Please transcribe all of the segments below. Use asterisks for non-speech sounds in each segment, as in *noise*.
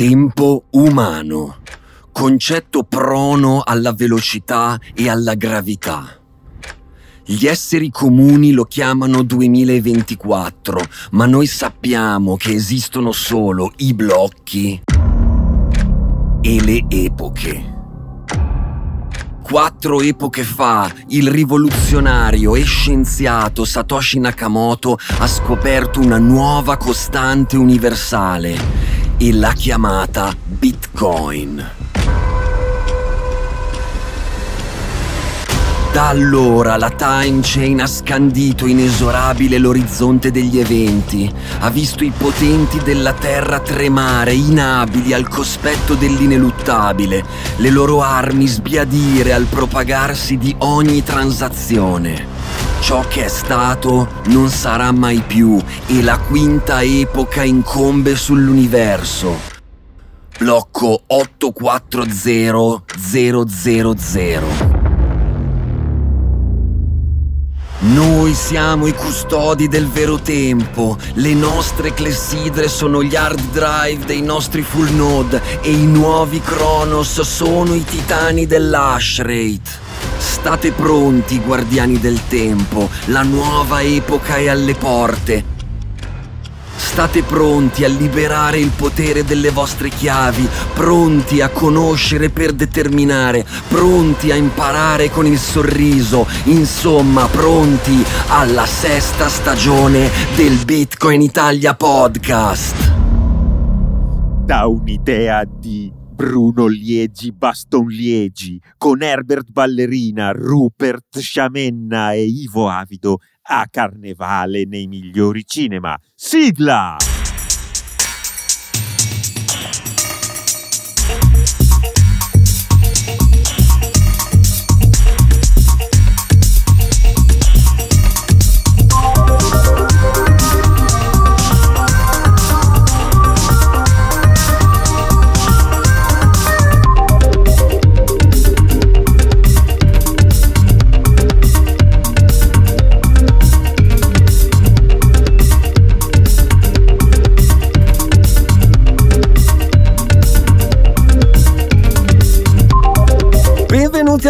tempo umano, concetto prono alla velocità e alla gravità. Gli esseri comuni lo chiamano 2024, ma noi sappiamo che esistono solo i blocchi e le epoche. Quattro epoche fa il rivoluzionario e scienziato Satoshi Nakamoto ha scoperto una nuova costante universale e l'ha chiamata Bitcoin. Da allora la time chain ha scandito inesorabile l'orizzonte degli eventi, ha visto i potenti della Terra tremare, inabili al cospetto dell'ineluttabile, le loro armi sbiadire al propagarsi di ogni transazione. Ciò che è stato non sarà mai più e la quinta epoca incombe sull'universo. Blocco 840000. Noi siamo i custodi del vero tempo, le nostre clessidre sono gli hard drive dei nostri full node e i nuovi Kronos sono i titani dell'ashrate. State pronti, guardiani del tempo, la nuova epoca è alle porte. State pronti a liberare il potere delle vostre chiavi, pronti a conoscere per determinare, pronti a imparare con il sorriso, insomma pronti alla sesta stagione del Bitcoin Italia Podcast. Da un'idea di Bruno Liegi Baston Liegi, con Herbert Ballerina, Rupert Sciamenna e Ivo Avido a carnevale nei migliori cinema. Sigla!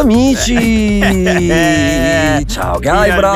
amici. *laughs* Ciao Gaibra.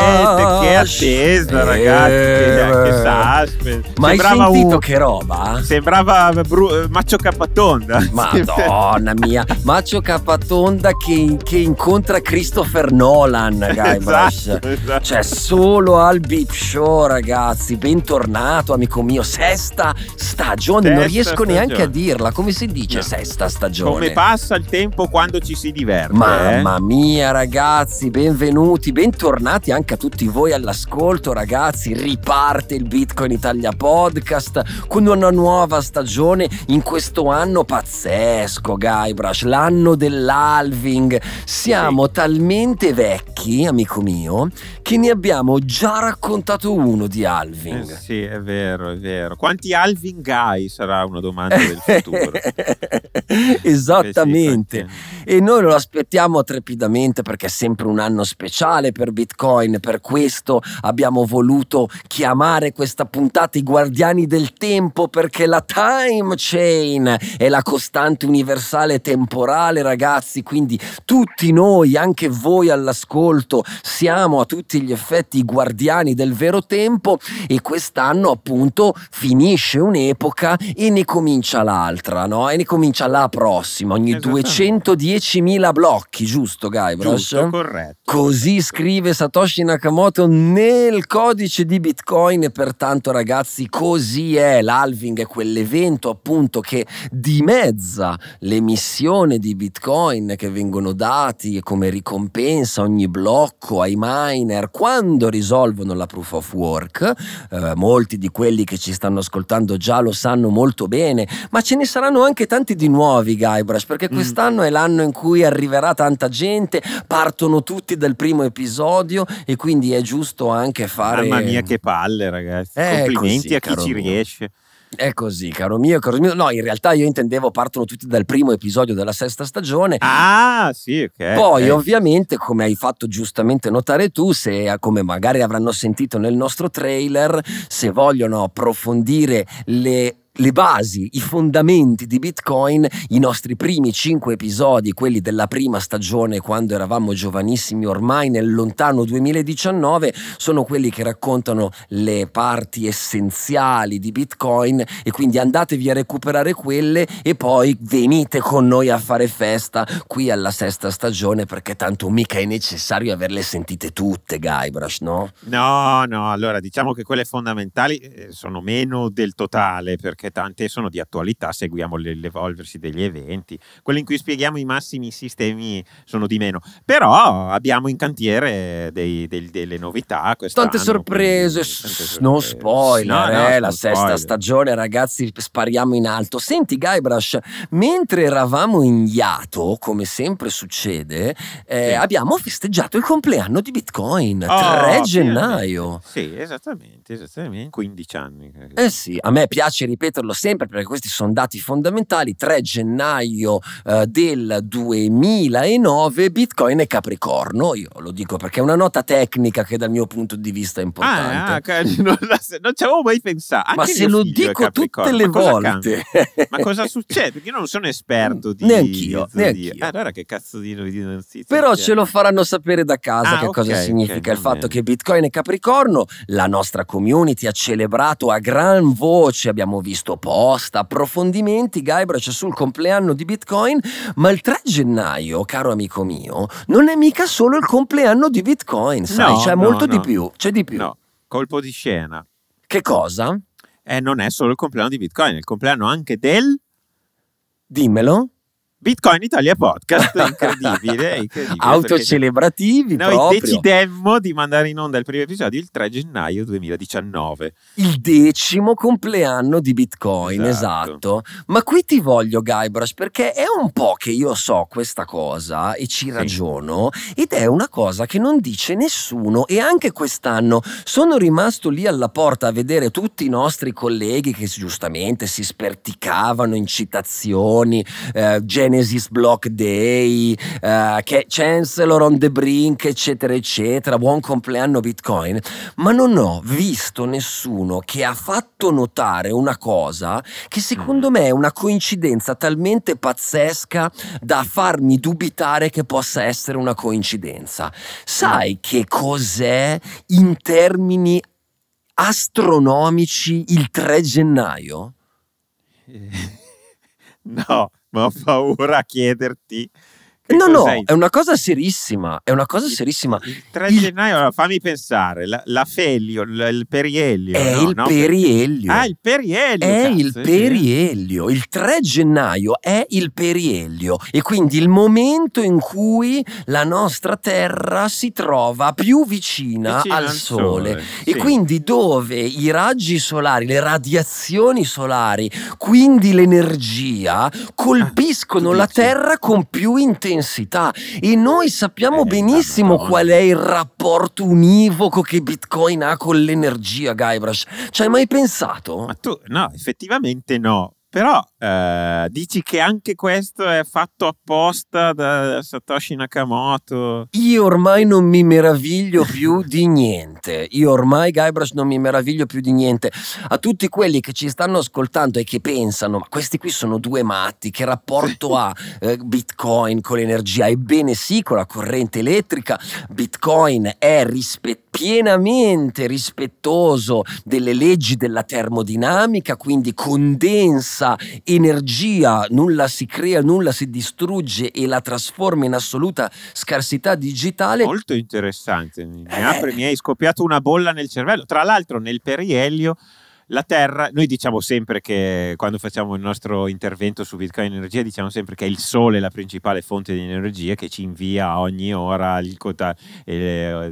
Che attesa, eh, ragazzi. Che, che suspense. Ma hai sentito un... che roba? Sembrava bru... Maccio Capatonda. *laughs* Madonna *laughs* mia. Maccio Capatonda che, che incontra Christopher Nolan, esatto, Guybrush. Esatto, esatto. Cioè, solo al Beep Show, ragazzi. Bentornato, amico mio. Sesta stagione. Sesta non riesco stagione. neanche a dirla. Come si dice no. sesta stagione? Come passa il tempo quando ci si diverte. Ma eh? Eh? Mamma mia ragazzi, benvenuti, bentornati anche a tutti voi all'ascolto ragazzi. Riparte il Bitcoin Italia Podcast con una nuova stagione in questo anno pazzesco, Guybrush, l'anno dell'alving. Siamo sì. talmente vecchi, amico mio, che ne abbiamo già raccontato uno di alving. Eh sì, è vero, è vero. Quanti alving hai? Sarà una domanda del futuro. *laughs* Esattamente. E noi lo aspettiamo trepidamente perché è sempre un anno speciale per Bitcoin, per questo abbiamo voluto chiamare questa puntata i guardiani del tempo perché la time chain è la costante universale temporale ragazzi, quindi tutti noi, anche voi all'ascolto, siamo a tutti gli effetti i guardiani del vero tempo e quest'anno appunto finisce un'epoca e ne comincia l'altra, no? E ne comincia la prossima, ogni 210.000 blocchi, giusto Guybrush? Giusto, corretto. Così scrive Satoshi Nakamoto nel codice di Bitcoin e pertanto ragazzi così è, l'alving, è quell'evento appunto che dimezza l'emissione di Bitcoin che vengono dati come ricompensa ogni blocco ai miner quando risolvono la proof of work, eh, molti di quelli che ci stanno ascoltando già lo sanno molto bene, ma ce ne saranno anche tanti di nuovi Guybrush perché mm. quest'anno mm. è l'anno in cui arriverà tanta tanta gente, partono tutti dal primo episodio e quindi è giusto anche fare... Mamma mia che palle ragazzi, eh, complimenti così, a chi ci mio. riesce. È così, caro mio, caro mio. No, in realtà io intendevo partono tutti dal primo episodio della sesta stagione. Ah, sì, ok. Poi, okay. ovviamente, come hai fatto giustamente notare tu, se come magari avranno sentito nel nostro trailer, se vogliono approfondire le le basi, i fondamenti di Bitcoin, i nostri primi cinque episodi, quelli della prima stagione quando eravamo giovanissimi ormai nel lontano 2019, sono quelli che raccontano le parti essenziali di Bitcoin e quindi andatevi a recuperare quelle e poi venite con noi a fare festa qui alla sesta stagione perché tanto mica è necessario averle sentite tutte, Guybrush, no? No, no, allora diciamo che quelle fondamentali eh, sono meno del totale perché che tante sono di attualità, seguiamo l'evolversi degli eventi. Quelli in cui spieghiamo i massimi sistemi sono di meno, però abbiamo in cantiere dei, dei, delle novità. Tante sorprese, quindi, tante sorprese, non spoiler, no, no, eh, la sesta spoiler. stagione ragazzi spariamo in alto. Senti Guybrush, mentre eravamo in iato, come sempre succede, eh, sì. abbiamo festeggiato il compleanno di Bitcoin, oh, 3 gennaio. Sì, esattamente, esattamente, 15 anni. Eh sì, a me piace ripetere ripeterlo sempre perché questi sono dati fondamentali, 3 gennaio eh, del 2009 Bitcoin e Capricorno, io lo dico perché è una nota tecnica che dal mio punto di vista è importante. Ah, ah non, non ci avevo mai pensato. Anche ma se lo dico tutte le ma volte. ma cosa *laughs* succede? Perché io non sono esperto di... Neanch'io, neanch'io. Ah, allora che cazzo di notizie. Però ce lo faranno sapere da casa ah, che okay, cosa significa okay, il fatto che Bitcoin e Capricorno, la nostra community ha celebrato a gran voce, abbiamo visto questo post, approfondimenti Guybrush sul compleanno di Bitcoin, ma il 3 gennaio, caro amico mio, non è mica solo il compleanno di Bitcoin, sai, no, c'è no, molto no. di più, c'è di più. No, colpo di scena. Che cosa? Eh, non è solo il compleanno di Bitcoin, è il compleanno anche del... Dimmelo. Bitcoin Italia Podcast, *laughs* incredibile. incredibile Autocelebrativi. Noi proprio. decidemmo di mandare in onda il primo episodio il 3 gennaio 2019. Il decimo compleanno di Bitcoin, esatto. esatto. Ma qui ti voglio, Guybrush, perché è un po' che io so questa cosa e ci sì. ragiono, ed è una cosa che non dice nessuno. E anche quest'anno sono rimasto lì alla porta a vedere tutti i nostri colleghi che giustamente si sperticavano in citazioni, eh, Genesis Block Day, uh, che Chancellor on the Brink, eccetera, eccetera, buon compleanno Bitcoin, ma non ho visto nessuno che ha fatto notare una cosa che secondo mm. me è una coincidenza talmente pazzesca da farmi dubitare che possa essere una coincidenza. Sai mm. che cos'è in termini astronomici il 3 gennaio? Eh, *laughs* no. *laughs* ma ho paura a chiederti No, no, è una cosa serissima, è una cosa serissima. Il 3 gennaio, allora, fammi pensare, la, la Felio, la, il Perielio. È no, il no? Perielio. Ah, il Perielio. È cazzo, il sì. il 3 gennaio è il Perielio e quindi il momento in cui la nostra Terra si trova più vicina, vicina al Sole, sole. Sì. e quindi dove i raggi solari, le radiazioni solari, quindi l'energia, ah, colpiscono ah, la Terra con più intensità intensità e noi sappiamo eh, benissimo qual è il rapporto univoco che Bitcoin ha con l'energia, Guybrush. Ci hai mai pensato? Ma tu, no, effettivamente no. Però eh, dici che anche questo è fatto apposta da Satoshi Nakamoto. Io ormai non mi meraviglio più di niente. Io ormai, Guybrush, non mi meraviglio più di niente. A tutti quelli che ci stanno ascoltando e che pensano, ma questi qui sono due matti, che rapporto ha eh, Bitcoin con l'energia? Ebbene sì, con la corrente elettrica, Bitcoin è rispettato pienamente rispettoso delle leggi della termodinamica, quindi condensa senza energia nulla si crea, nulla si distrugge e la trasforma in assoluta scarsità digitale. Molto interessante, mi, eh. apre, mi hai scoppiato una bolla nel cervello. Tra l'altro nel perielio la Terra, noi diciamo sempre che quando facciamo il nostro intervento su Bitcoin Energia, diciamo sempre che è il Sole la principale fonte di energia che ci invia ogni ora il, 80 eh,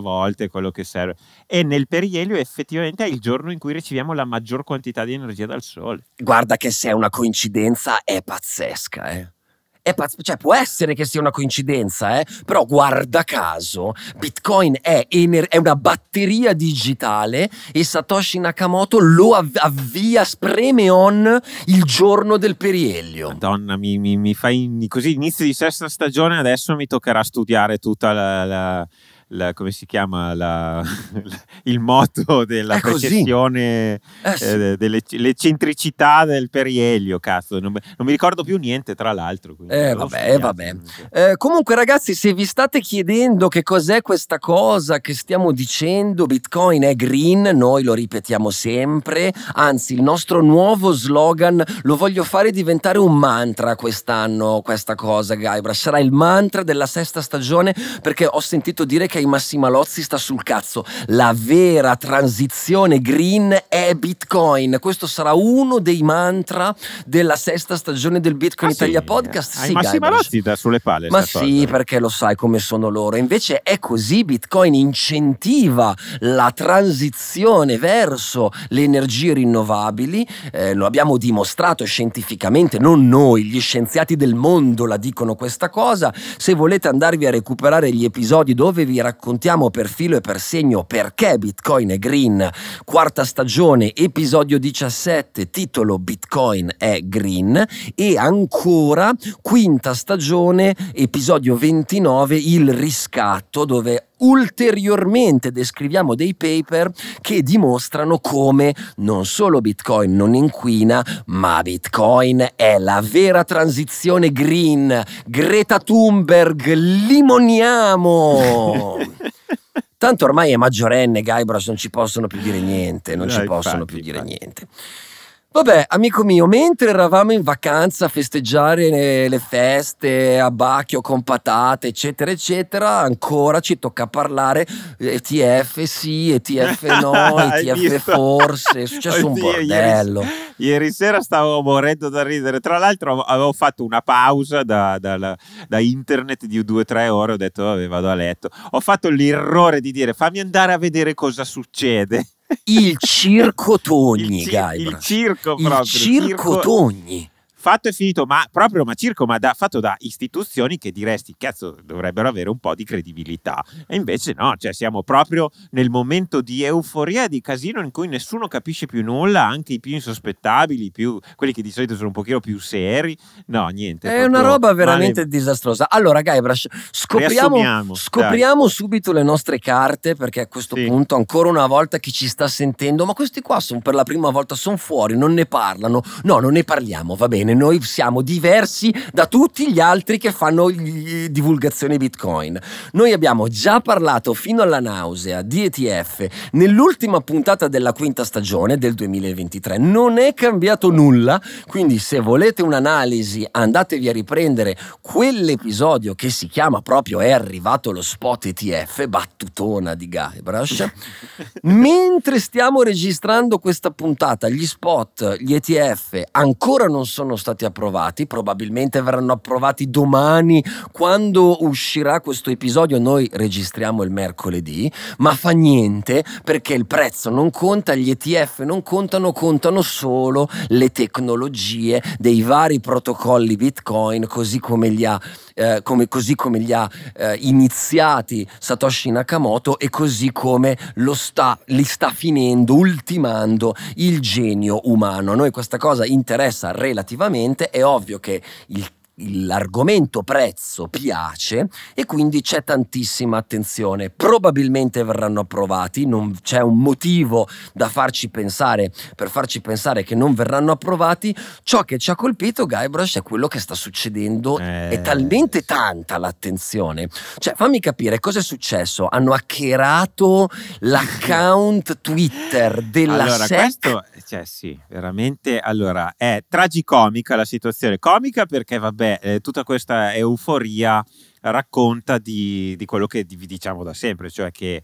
volte quello che serve. E nel perielio effettivamente è il giorno in cui riceviamo la maggior quantità di energia dal Sole. Guarda che se è una coincidenza è pazzesca, eh? è pazz- cioè può essere che sia una coincidenza, eh? però guarda caso, Bitcoin è, ener- è una batteria digitale e Satoshi Nakamoto lo av- avvia, spreme on il giorno del perielio. Madonna, mi, mi, mi fai così inizio di sesta stagione, adesso mi toccherà studiare tutta la... la la, come si chiama la, il motto della precessione, ah, eh sì. eh, dell'eccentricità del perielio. Cazzo, non, non, mi ricordo più niente, tra l'altro. Eh, vabbè, vabbè. Eh, comunque, ragazzi, se vi state chiedendo che cos'è questa cosa che stiamo dicendo, Bitcoin è green, noi lo ripetiamo sempre. Anzi, il nostro nuovo slogan lo voglio fare diventare un mantra quest'anno. Questa cosa, Gaibra sarà il mantra della sesta stagione perché ho sentito dire che i Massimalozzi sta sul cazzo. La vera transizione green è Bitcoin. Questo sarà uno dei mantra della sesta stagione del Bitcoin ah, Italia sì. Podcast. Ai ah, sì, Massimalozzi da sulle palle. Ma sì, cosa. perché lo sai come sono loro. Invece è così, Bitcoin incentiva la transizione verso le energie rinnovabili. Eh, lo abbiamo dimostrato scientificamente, non noi, gli scienziati del mondo la dicono questa cosa. Se volete andarvi a recuperare gli episodi dove vi raccontiamo raccontiamo per filo e per segno perché Bitcoin è green. Quarta stagione, episodio 17, titolo Bitcoin è green e ancora quinta stagione, episodio 29, il riscatto dove ulteriormente descriviamo dei paper che dimostrano come non solo Bitcoin non inquina, ma Bitcoin è la vera transizione green. Greta Thunberg, limoniamo! *laughs* Tanto ormai è maggiorenne, Guybrush, non ci possono più dire niente, non Dai, ci eh, possono infatti, più dire infatti. niente. Vabbè, amico mio, mentre eravamo in vacanza a festeggiare le, feste a Bacchio con patate, eccetera, eccetera, ancora ci tocca parlare ETF eh, sì, ETF *laughs* no, ETF visto? forse, è successo Oddio, un bordello. Ieri, ieri, sera stavo morendo da ridere, tra l'altro avevo fatto una pausa da, da, da, da internet di due o tre ore, ho detto vabbè vado a letto, ho fatto l'errore di dire fammi andare a vedere cosa succede il circo Togni, il, ci- il circo proprio. Il circo, circo Togni fatto e finito, ma proprio ma circo, ma da, fatto da istituzioni che diresti, cazzo, dovrebbero avere un po' di credibilità. E invece no, cioè siamo proprio nel momento di euforia, di casino in cui nessuno capisce più nulla, anche i più insospettabili, più, quelli che di solito sono un pochino più seri. No, niente. È una roba veramente disastrosa. Allora, Guybrush, scopriamo, scopriamo subito le nostre carte, perché a questo sì. punto, ancora una volta, chi ci sta sentendo, ma questi qua sono per la prima volta, sono fuori, non ne parlano. No, non ne parliamo, va bene Bitcoin. Noi siamo diversi da tutti gli altri che fanno divulgazione Bitcoin. Noi abbiamo già parlato fino alla nausea di ETF nell'ultima puntata della quinta stagione del 2023. Non è cambiato nulla, quindi se volete un'analisi andatevi a riprendere quell'episodio che si chiama proprio È arrivato lo spot ETF, battutona di Guybrush. *laughs* Mentre stiamo registrando questa puntata, gli spot, gli ETF ancora non sono stati approvati, probabilmente verranno approvati domani quando uscirà questo episodio, noi registriamo il mercoledì, ma fa niente perché il prezzo non conta, gli ETF non contano, contano solo le tecnologie dei vari protocolli Bitcoin, così come li ha eh, come, così come li ha eh, iniziati Satoshi Nakamoto e così come lo sta, li sta finendo, ultimando il genio umano. A noi questa cosa interessa relativamente, è ovvio che il l'argomento prezzo piace e quindi c'è tantissima attenzione. Probabilmente verranno approvati, non c'è un motivo da farci pensare per farci pensare che non verranno approvati. Ciò che ci ha colpito Guybrush è quello che sta succedendo. Eh. È talmente tanta l'attenzione. Cioè, fammi capire cosa è successo. Hanno hackerato l'account *laughs* Twitter della allora, SEC. questo cioè sì, veramente allora è tragicomica la situazione. Comica perché vabbè eh, tutta questa euforia racconta di, di quello che vi diciamo da sempre, cioè che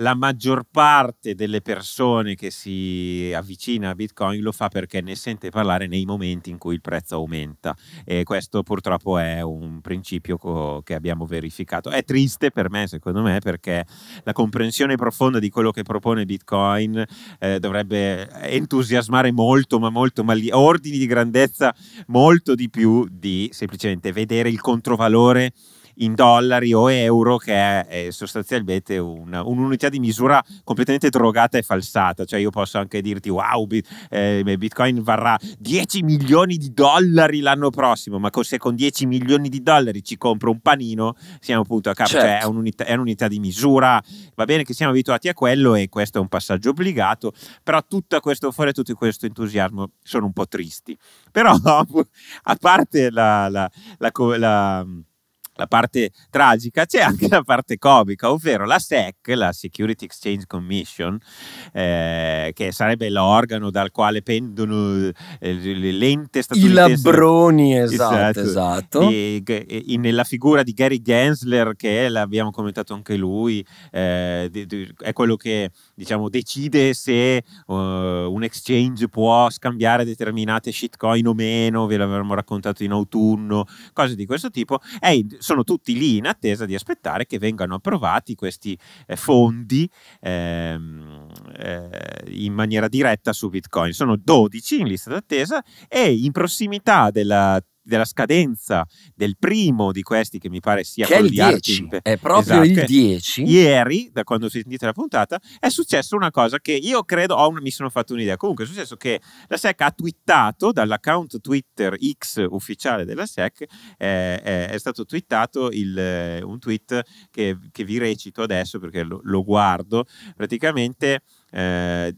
la maggior parte delle persone che si avvicina a Bitcoin lo fa perché ne sente parlare nei momenti in cui il prezzo aumenta e questo purtroppo è un principio co- che abbiamo verificato. È triste per me, secondo me, perché la comprensione profonda di quello che propone Bitcoin eh, dovrebbe entusiasmare molto, ma molto, ma gli ordini di grandezza molto di più di semplicemente vedere il controvalore in dollari o euro, che è, è sostanzialmente un, un'unità di misura completamente drogata e falsata. Cioè io posso anche dirti, wow, eh, Bitcoin varrà 10 milioni di dollari l'anno prossimo, ma se con 10 milioni di dollari ci compro un panino, siamo appunto a capo, certo. cioè è certo. un'unità, è un'unità di misura, va bene che siamo abituati a quello e questo è un passaggio obbligato, però tutto questo fuori, tutto questo entusiasmo sono un po' tristi. Però *laughs* a parte la, la, la, la la parte tragica, c'è anche la parte comica, ovvero la SEC, la Security Exchange Commission, eh, che sarebbe l'organo dal quale pendono eh, l'ente statunitense. I labroni, esatto, esatto. esatto. E, e, e, nella figura di Gary Gensler, che l'abbiamo commentato anche lui, eh, di, di, è quello che diciamo, decide se uh, un exchange può scambiare determinate shitcoin o meno, ve l'avevamo raccontato in autunno, cose di questo tipo. È sono tutti lì in attesa di aspettare che vengano approvati questi eh, fondi ehm, eh, in maniera diretta su Bitcoin. Sono 12 in lista d'attesa e in prossimità della della scadenza del primo di questi, che mi pare sia che quello di 10. È proprio esatto. il 10. Ieri, da quando sentite la puntata, è successo una cosa che io credo, oh, mi sono fatto un'idea. Comunque è successo che la SEC ha twittato dall'account Twitter X ufficiale della SEC, eh, eh, è stato twittato il, eh, un tweet che, che, vi recito adesso perché lo, lo guardo. Praticamente Uh,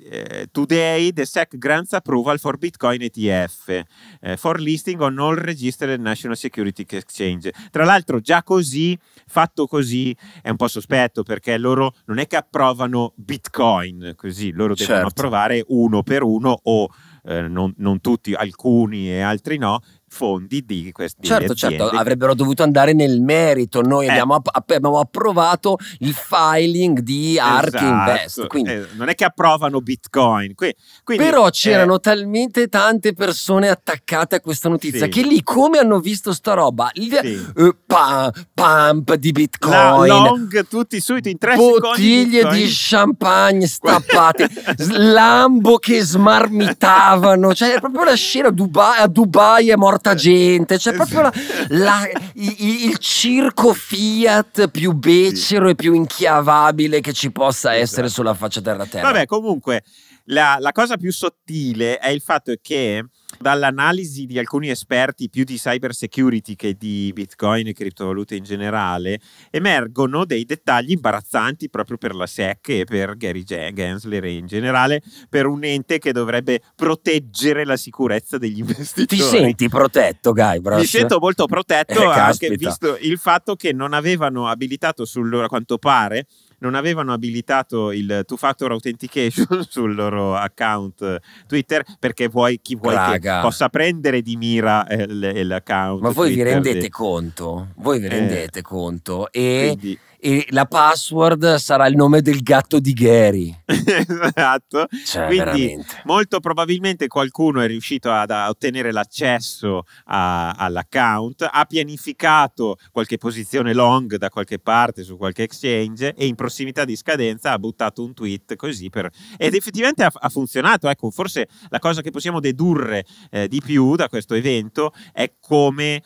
today the SEC grants approval for Bitcoin ETF uh, eh, for listing on all registered National Security Exchange. Tra l'altro, già così, fatto così, è un po' sospetto perché loro non è che approvano Bitcoin così, loro certo. devono approvare uno per uno o eh, non, non, tutti, alcuni e altri no, fondi di questi certo certo avrebbero dovuto andare nel merito noi eh. abbiamo, app abbiamo, approvato il filing di Ark esatto. Invest quindi. Eh, non è che approvano bitcoin quindi, però c'erano eh. talmente tante persone attaccate a questa notizia sì. che lì come hanno visto sta roba il, sì. Eh, pam, pump di bitcoin La long tutti subito in tre bottiglie di, di champagne *laughs* stappate lambo che smarmitavano cioè proprio la scena a Dubai, a Dubai è morto porta eh gente, c'è eh proprio la, la, i, il circo Fiat più becero sì. e più inchiavabile che ci possa esatto. essere sulla faccia della terra. Vabbè, comunque la, la cosa più sottile è il fatto che Dall'analisi di alcuni esperti più di cyber security che di bitcoin e criptovalute in generale, emergono dei dettagli imbarazzanti proprio per la SEC e per Gary Gensler e in generale per un ente che dovrebbe proteggere la sicurezza degli *laughs* investitori. Ti senti protetto, Guybrush? Mi sento molto protetto eh, anche visto il fatto che non avevano abilitato sul loro, a quanto pare, non avevano abilitato il two factor authentication *laughs* sul loro account eh, Twitter perché vuoi chi vuoi Raga. che possa prendere di mira eh, l'account. Ma voi Twitter vi rendete di... conto? Voi vi eh. rendete eh, conto? E quindi e la password sarà il nome del gatto di Gary. esatto. Cioè, Quindi veramente. molto probabilmente qualcuno è riuscito ad, ottenere l'accesso all'account, ha pianificato qualche posizione long da qualche parte su qualche exchange e in prossimità di scadenza ha buttato un tweet così per... ed effettivamente ha, ha funzionato. Ecco, forse la cosa che possiamo dedurre eh, di più da questo evento è come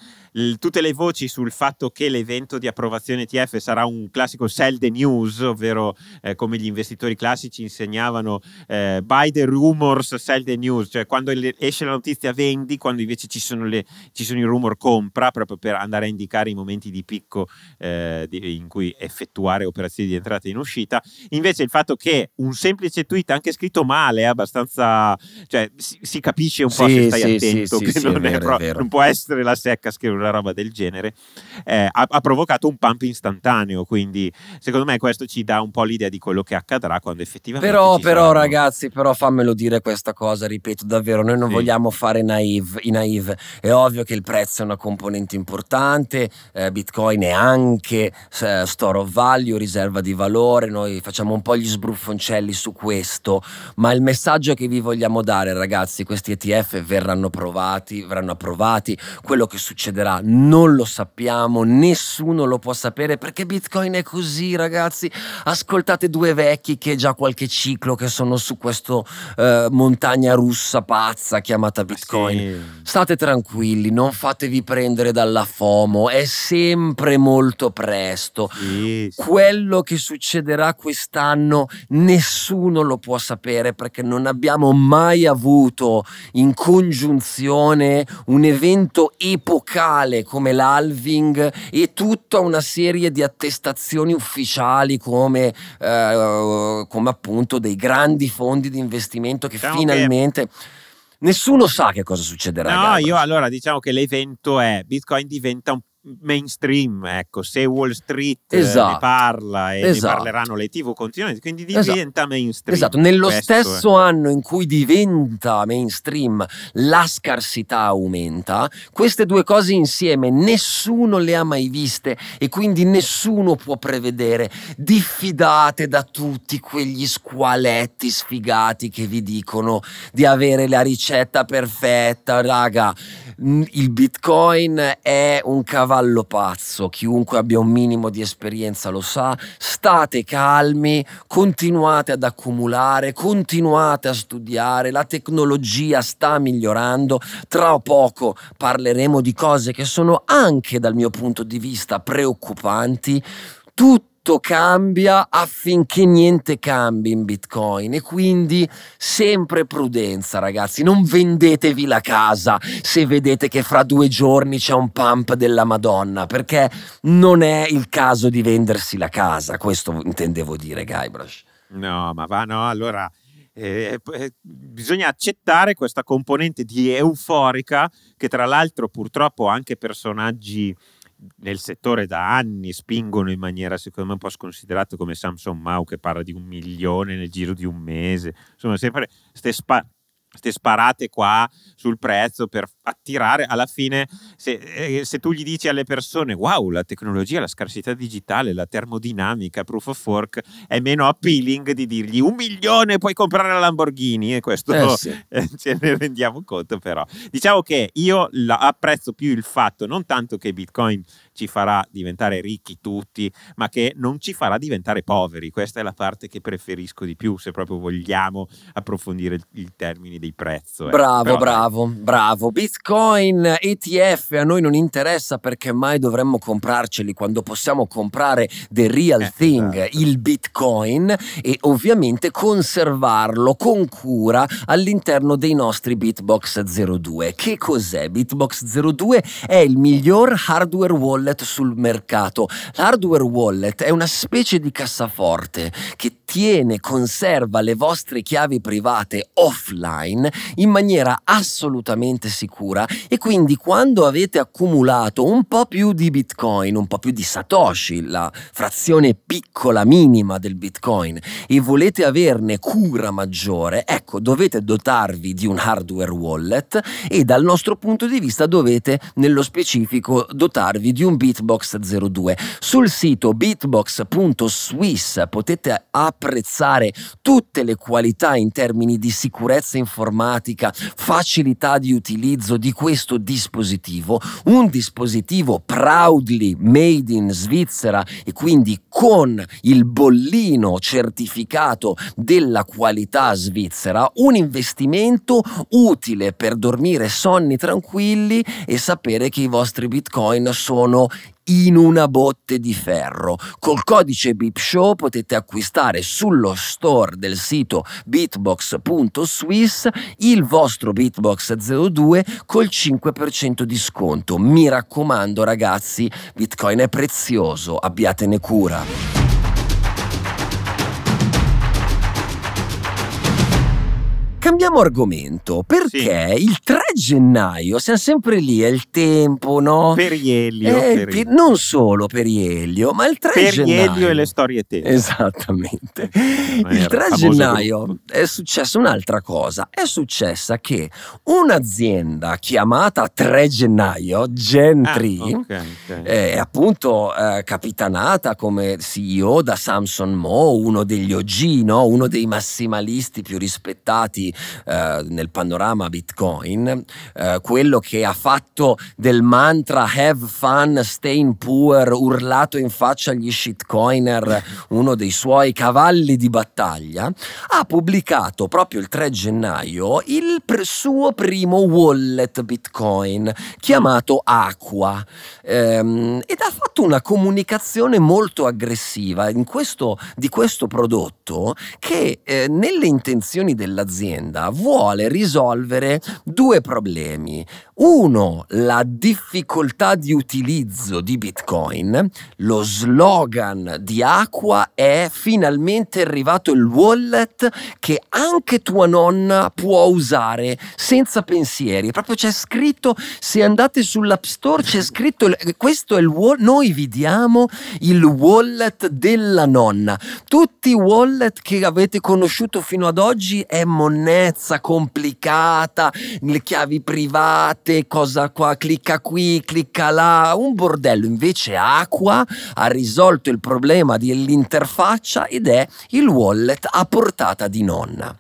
tutte le voci sul fatto che l'evento di approvazione ETF sarà un classico sell the news, ovvero eh, come gli investitori classici insegnavano eh, buy the rumors, sell the news, cioè quando esce la notizia vendi, quando invece ci sono, le, ci sono i rumor compra, proprio per andare a indicare i momenti di picco eh, di, in cui effettuare operazioni di entrata e in uscita. Invece il fatto che un semplice tweet, anche scritto male, è eh, abbastanza, cioè si, si capisce un po' sì, se stai sì, attento, sì, che non, vero, pro- non può essere la secca scrivere una roba del genere, eh, ha, ha, provocato un pump istantaneo. Quindi, secondo me, questo ci dà un po' l'idea di quello che accadrà quando effettivamente. Però, però ragazzi, però fammelo dire questa cosa, ripeto davvero, noi non sì. vogliamo fare naive, i naive. È ovvio che il prezzo è una componente importante, eh, Bitcoin è anche eh, store of value, riserva di valore, noi facciamo un po' gli sbruffoncelli su questo, ma il messaggio che vi vogliamo dare, ragazzi, questi ETF verranno provati, verranno approvati, quello che succederà non lo sappiamo, nessuno lo può sapere perché Bitcoin è così ragazzi. Ascoltate due vecchi che già qualche ciclo che sono su questa eh, montagna russa pazza chiamata eh Bitcoin. Sì. State tranquilli, non fatevi prendere dalla FOMO, è sempre molto presto. Sì, sì. Quello che succederà quest'anno nessuno lo può sapere perché non abbiamo mai avuto in congiunzione un evento epocale statale come l'Alving e tutta una serie di attestazioni ufficiali come, eh, come appunto dei grandi fondi di investimento che diciamo finalmente... Che... Nessuno sa che cosa succederà. No, io allora diciamo che l'evento è Bitcoin diventa un mainstream, ecco, se Wall Street eh, esatto. ne parla e esatto. ne parleranno le TV continuamente, quindi esatto. diventa esatto. mainstream. Esatto, nello Questo eh. stesso è. anno in cui diventa mainstream la scarsità aumenta, queste due cose insieme nessuno le ha mai viste e quindi nessuno può prevedere. Diffidate da tutti quegli squaletti sfigati che vi dicono di avere la ricetta perfetta, raga il bitcoin è un cavallo pazzo, chiunque abbia un minimo di esperienza lo sa, state calmi, continuate ad accumulare, continuate a studiare, la tecnologia sta migliorando, tra poco parleremo di cose che sono anche dal mio punto di vista preoccupanti, tutti tutto cambia affinché niente cambi in Bitcoin e quindi sempre prudenza ragazzi, non vendetevi la casa se vedete che fra due giorni c'è un pump della Madonna perché non è il caso di vendersi la casa, questo intendevo dire Guybrush. No, ma va no, allora eh, eh, eh bisogna accettare questa componente di euforica che tra l'altro purtroppo anche personaggi nel settore da anni spingono in maniera secondo me un po' sconsiderata come Samsung Mau che parla di un milione nel giro di un mese, insomma sempre queste spa- sparate qua sul prezzo per attirare alla fine se, eh, se, tu gli dici alle persone wow la tecnologia la scarsità digitale la termodinamica proof of work è meno appealing di dirgli un milione puoi comprare la Lamborghini e questo eh sì. *laughs* eh, ce ne rendiamo conto però diciamo che io apprezzo più il fatto non tanto che bitcoin ci farà diventare ricchi tutti ma che non ci farà diventare poveri questa è la parte che preferisco di più se proprio vogliamo approfondire i termini termine dei prezzi eh. bravo però, bravo bravo Bitcoin ETF a noi non interessa perché mai dovremmo comprarceli quando possiamo comprare the real eh, thing, esatto. il Bitcoin, e ovviamente conservarlo con cura all'interno dei nostri Bitbox 02. Che cos'è? Bitbox 02 è il miglior hardware wallet sul mercato. L'hardware wallet è una specie di cassaforte che tiene, conserva le vostre chiavi private offline in maniera assolutamente sicura e quindi quando avete accumulato un po' più di bitcoin, un po' più di satoshi, la frazione piccola minima del bitcoin e volete averne cura maggiore, ecco, dovete dotarvi di un hardware wallet e dal nostro punto di vista dovete nello specifico dotarvi di un Bitbox 02. Sul sito bitbox.swiss potete aprire apprezzare tutte le qualità in termini di sicurezza informatica, facilità di utilizzo di questo dispositivo, un dispositivo proudly made in Svizzera e quindi con il bollino certificato della qualità svizzera, un investimento utile per dormire sonni tranquilli e sapere che i vostri bitcoin sono in una botte di ferro. Col codice BIPSHOW potete acquistare sullo store del sito beatbox.swiss il vostro Beatbox 02 col 5% di sconto. Mi raccomando ragazzi, Bitcoin è prezioso, abbiatene cura. cambiamo argomento perché sì. il 3 gennaio siamo sempre lì, è il tempo, no? Per Ielio. Eh, per... Non solo per Ielio, ma il 3 per gennaio. Per Ielio e le storie te Esattamente. *laughs* il 3 gennaio gruppo. è successa un'altra cosa. È successa che un'azienda chiamata 3 gennaio, Gentry, ah, okay, okay. Eh, è appunto eh, capitanata come CEO da Samson Mo uno degli OG, no? uno dei massimalisti più rispettati eh, nel panorama Bitcoin, eh, quello che ha fatto del mantra have fun, stay in poor, urlato in faccia agli shitcoiner, uno dei suoi cavalli di battaglia, ha pubblicato proprio il 3 gennaio il pr suo primo wallet Bitcoin chiamato Aqua ehm, ed ha fatto una comunicazione molto aggressiva questo, di questo prodotto che eh, nelle intenzioni dell'azienda vicenda vuole risolvere due problemi. Uno, la difficoltà di utilizzo di Bitcoin. Lo slogan di Aqua è finalmente arrivato il wallet che anche tua nonna può usare senza pensieri. Proprio c'è scritto, se andate sull'App Store c'è scritto, questo è il wallet, noi vi diamo il wallet della nonna. Tutti i wallet che avete conosciuto fino ad oggi è moneta lontanezza complicata, le chiavi private, cosa qua, clicca qui, clicca là, un bordello. Invece acqua ha risolto il problema dell'interfaccia ed è il wallet a portata di nonna.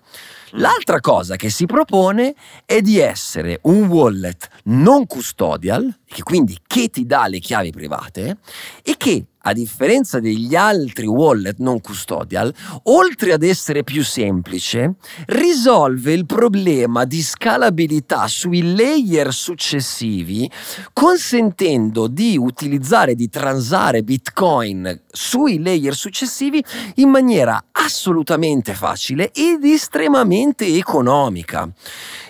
L'altra cosa che si propone è di essere un wallet non custodial, che quindi che ti dà le chiavi private e che a differenza degli altri wallet non custodial, oltre ad essere più semplice, risolve il problema di scalabilità sui layer successivi, consentendo di utilizzare, di transare Bitcoin sui layer successivi in maniera assolutamente facile ed estremamente economica.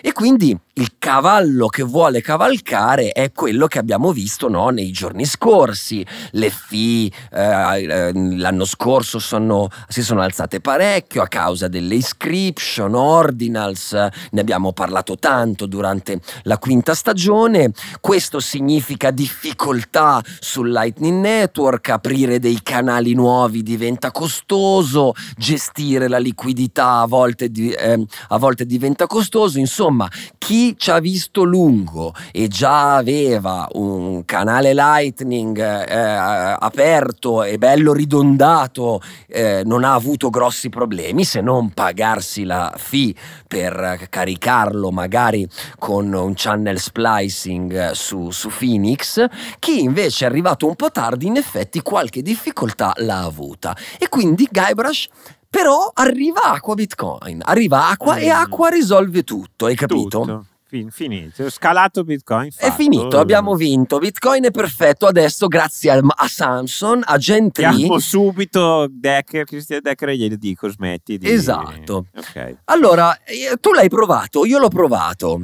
E quindi il cavallo che vuole cavalcare è quello che abbiamo visto no, nei giorni scorsi, le file eh, eh, l'anno scorso sono, si sono alzate parecchio a causa delle inscription, ordinals, ne abbiamo parlato tanto durante la quinta stagione. Questo significa difficoltà sul Lightning Network, aprire dei canali nuovi diventa costoso, gestire la liquidità a volte, di, eh, a volte diventa costoso, insomma chi ci ha visto lungo e già aveva un canale Lightning eh, eh aperto, aperto e bello ridondato eh, non ha avuto grossi problemi se non pagarsi la fee per caricarlo magari con un channel splicing su, su Phoenix, chi invece è arrivato un po' tardi in effetti qualche difficoltà l'ha avuta e quindi Guybrush però arriva acqua Bitcoin, arriva acqua mm. e acqua risolve tutto, hai capito? Tutto finito, scalato Bitcoin. Fatto. È finito, abbiamo vinto. Bitcoin è perfetto adesso grazie a, a Samson, a Gentry. Chiamo subito Decker, Christian Decker e glielo dico, smetti di... Esatto. Okay. Allora, eh, tu l'hai provato, io l'ho provato.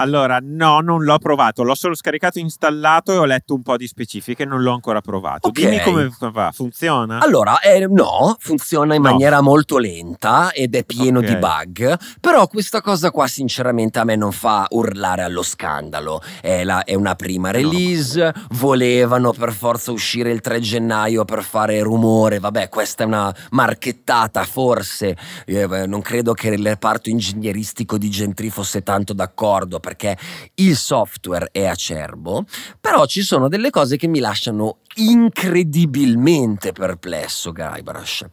Allora, no, non l'ho provato, l'ho solo scaricato, installato e ho letto un po' di specifiche, non l'ho ancora provato. Okay. Dimmi come va, funziona? Allora, eh, no, funziona in no. maniera molto lenta ed è pieno okay. di bug, però questa cosa qua sinceramente a me non fa urlare allo scandalo. È, la, è una prima eh, release, no. volevano per forza uscire il 3 gennaio per fare rumore, vabbè questa è una marchettata forse, eh, non credo che il reparto ingegneristico di Gentry fosse tanto d'accordo perché il software è acerbo, però ci sono delle cose che mi lasciano incredibilmente perplesso, Guybrush.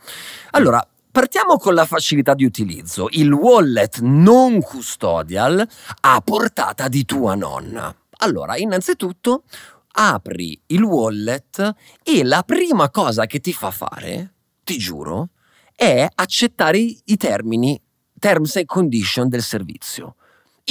Allora, Partiamo con la facilità di utilizzo. Il wallet non custodial a portata di tua nonna. Allora, innanzitutto apri il wallet e la prima cosa che ti fa fare, ti giuro, è accettare i termini, terms and condition del servizio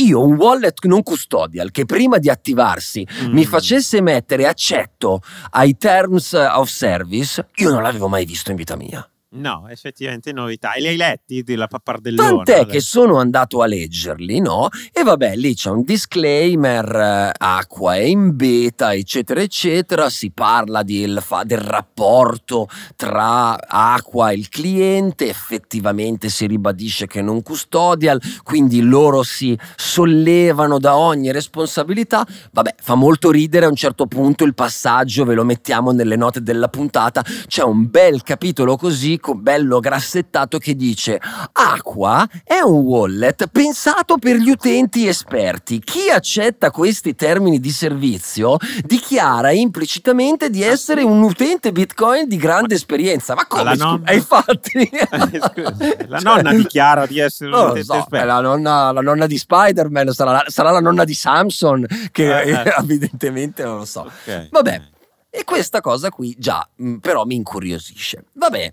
io un wallet non custodial che prima di attivarsi mm. mi facesse mettere accetto ai terms of service, io non l'avevo mai visto in vita mia. No, effettivamente novità. E li hai letti della pappardellona? Tant'è adesso. che sono andato a leggerli, no? E vabbè, lì c'è un disclaimer, eh, acqua è in beta, eccetera, eccetera. Si parla del, del rapporto tra acqua e il cliente, effettivamente si ribadisce che non custodial, quindi loro si sollevano da ogni responsabilità. Vabbè, fa molto ridere a un certo punto il passaggio, ve lo mettiamo nelle note della puntata, c'è un bel capitolo così amico bello grassettato che dice Aqua è un wallet pensato per gli utenti esperti. Chi accetta questi termini di servizio dichiara implicitamente di essere un utente Bitcoin di grande esperienza. Ma come? La nonna... Eh, infatti... *laughs* Eh, la cioè, nonna dichiara di essere un utente so, esperto. La nonna, la nonna, di Spider-Man sarà la, sarà la nonna di Samson che eh, eh. *laughs* evidentemente non lo so. Okay. Vabbè. E questa cosa qui già mm, però mi incuriosisce. Vabbè,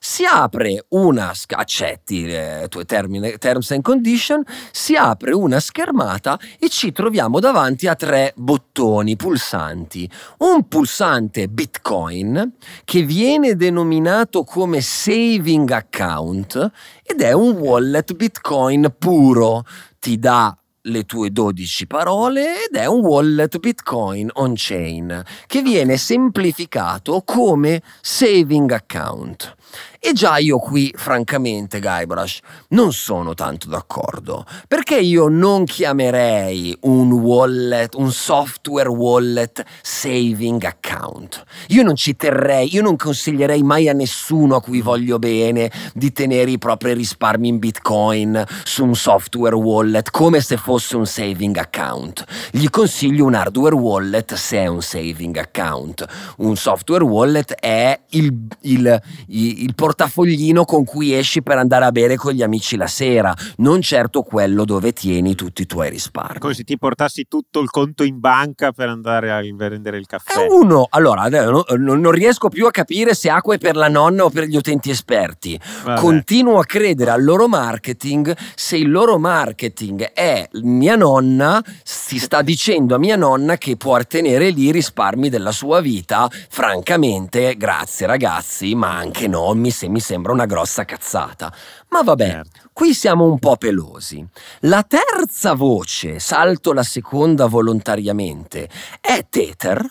si apre una, accetti le eh, tue termine, terms and condition, si apre una schermata e ci troviamo davanti a tre bottoni pulsanti. Un pulsante Bitcoin che viene denominato come saving account ed è un wallet Bitcoin puro, ti dà le tue 12 parole ed è un wallet Bitcoin on-chain che viene semplificato come saving account. E già io qui, francamente, Guybrush, non sono tanto d'accordo, perché io non chiamerei un wallet, un software wallet saving account. Io non ci terrei, io non consiglierei mai a nessuno a cui voglio bene di tenere i propri risparmi in bitcoin su un software wallet come se fosse un saving account. Gli consiglio un hardware wallet se è un saving account. Un software wallet è il, il, il il portafoglino con cui esci per andare a bere con gli amici la sera, non certo quello dove tieni tutti i tuoi risparmi. Come se ti portassi tutto il conto in banca per andare a vendere il caffè. È eh, uno, allora eh, eh, non riesco più a capire se acqua è per la nonna o per gli utenti esperti. Vabbè. Continuo a credere al loro marketing se il loro marketing è mia nonna, si sta dicendo a mia nonna che può tenere lì i risparmi della sua vita, francamente, grazie ragazzi, ma anche no Tommy se mi sembra una grossa cazzata. Ma vabbè, certo. qui siamo un po' pelosi. La terza voce, salto la seconda volontariamente, è Tether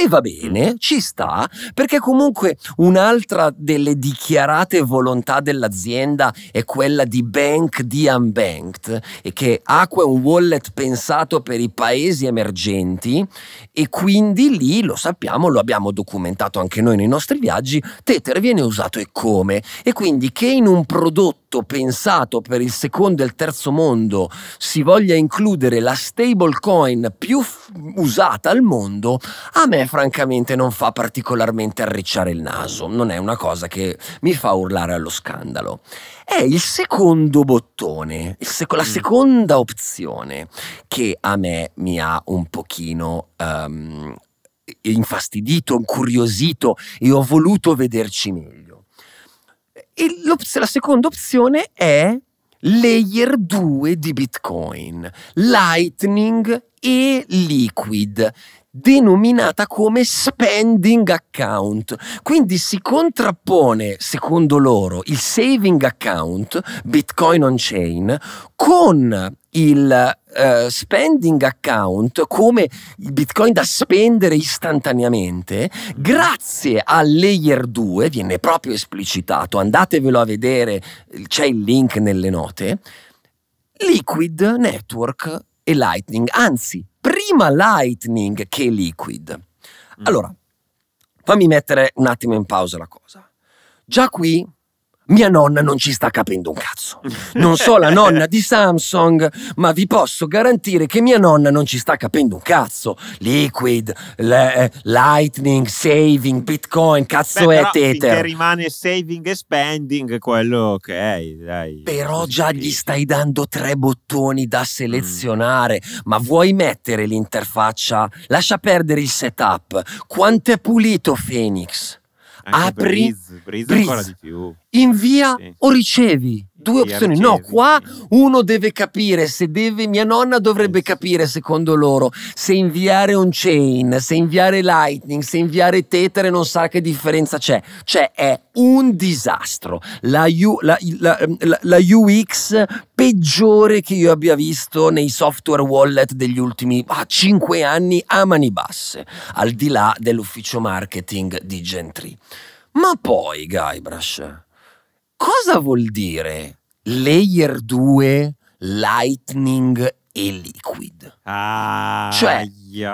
e va bene, ci sta, perché comunque un'altra delle dichiarate volontà dell'azienda è quella di bank di unbanked, e che Acqua è un wallet pensato per i paesi emergenti e quindi lì, lo sappiamo, lo abbiamo documentato anche noi nei nostri viaggi, Tether viene usato e come. E quindi che in un prodotto pensato per il secondo e il terzo mondo si voglia includere la stablecoin più usata al mondo, a me francamente non fa particolarmente arricciare il naso, non è una cosa che mi fa urlare allo scandalo. È il secondo bottone, il sec- la mm. seconda opzione che a me mi ha un pochino um, infastidito, incuriosito e ho voluto vederci meglio. E la seconda opzione è layer 2 di Bitcoin, Lightning e Liquid denominata come spending account. Quindi si contrappone, secondo loro, il saving account, Bitcoin on chain, con il uh, spending account come il bitcoin da spendere istantaneamente grazie al layer 2 viene proprio esplicitato andatevelo a vedere c'è il link nelle note liquid network e lightning anzi prima Lightning che Liquid. Mm. Allora, fammi mettere un attimo in pausa la cosa. Già qui mia nonna non ci sta capendo un cazzo. Non so la nonna di Samsung, ma vi posso garantire che mia nonna non ci sta capendo un cazzo. Liquid, le, eh, Lightning, Saving, Bitcoin, cazzo Beh, è Tether. Che rimane Saving e Spending, quello ok, dai. Però già gli stai dando tre bottoni da mm. selezionare, mm. ma vuoi mettere l'interfaccia? Lascia perdere il setup. Quanto è pulito Phoenix? Anche apri, Breeze, Breeze, Breeze, ancora di più. Invia sì. o ricevi due opzioni. No, qua uno deve capire se deve, mia nonna dovrebbe capire secondo loro se inviare on chain, se inviare lightning, se inviare tether e non sa che differenza c'è. Cioè è un disastro. La, U, la, la, la, UX peggiore che io abbia visto nei software wallet degli ultimi ah, 5 anni a mani basse, al di là dell'ufficio marketing di Gentry. Ma poi, Guybrush, Cosa vuol dire layer 2, lightning e liquid? Ah, cioè,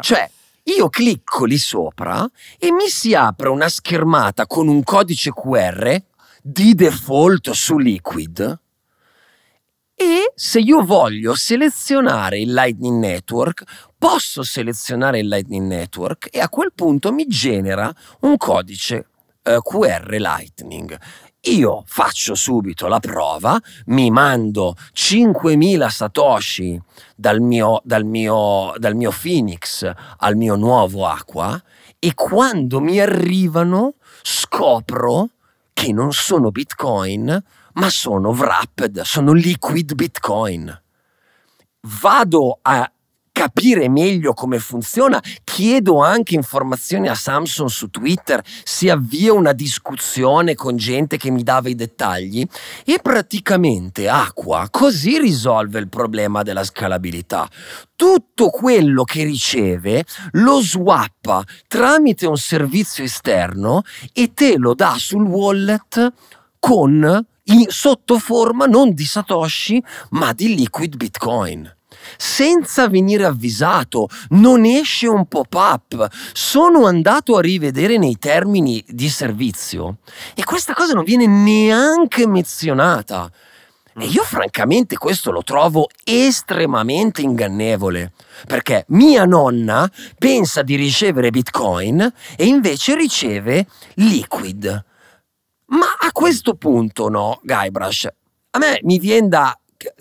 cioè io clicco lì sopra e mi si apre una schermata con un codice QR di default su Liquid e se io voglio selezionare il Lightning Network posso selezionare il Lightning Network e a quel punto mi genera un codice eh, QR Lightning io faccio subito la prova, mi mando 5.000 satoshi dal mio, dal, mio, dal mio Phoenix al mio nuovo Aqua e quando mi arrivano scopro che non sono Bitcoin, ma sono wrapped, sono liquid Bitcoin. Vado a capire meglio come funziona, chiedo anche informazioni a Samsung su Twitter, si avvia una discussione con gente che mi dava i dettagli e praticamente Aqua così risolve il problema della scalabilità. Tutto quello che riceve lo swappa tramite un servizio esterno e te lo dà sul wallet con in, sotto forma non di Satoshi ma di liquid Bitcoin senza venire avvisato, non esce un pop-up, sono andato a rivedere nei termini di servizio e questa cosa non viene neanche menzionata. E io francamente questo lo trovo estremamente ingannevole, perché mia nonna pensa di ricevere bitcoin e invece riceve liquid. Ma a questo punto, no, Guybrush, a me mi viene da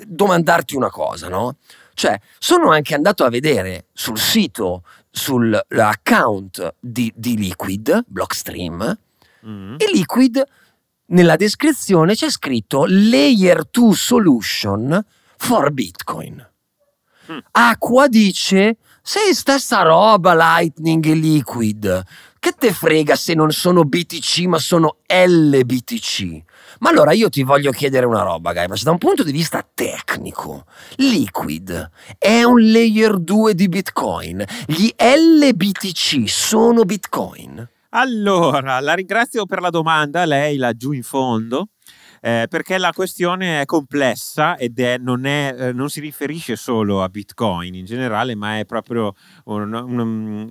domandarti una cosa, no? Cioè, sono anche andato a vedere sul sito, sull'account di, di Liquid, Blockstream, mm. e Liquid nella descrizione c'è scritto Layer 2 Solution for Bitcoin. Mm. Acqua dice, sei stessa roba Lightning e Liquid, che te frega se non sono BTC ma sono LBTC? Ma allora io ti voglio chiedere una roba, Guy, ma da un punto di vista tecnico, Liquid è un layer 2 di Bitcoin. Gli LBTC sono Bitcoin? Allora, la ringrazio per la domanda, lei laggiù in fondo. Eh, perché la questione è complessa ed è, non, è, eh, non, si riferisce solo a Bitcoin in generale, ma è proprio una, una,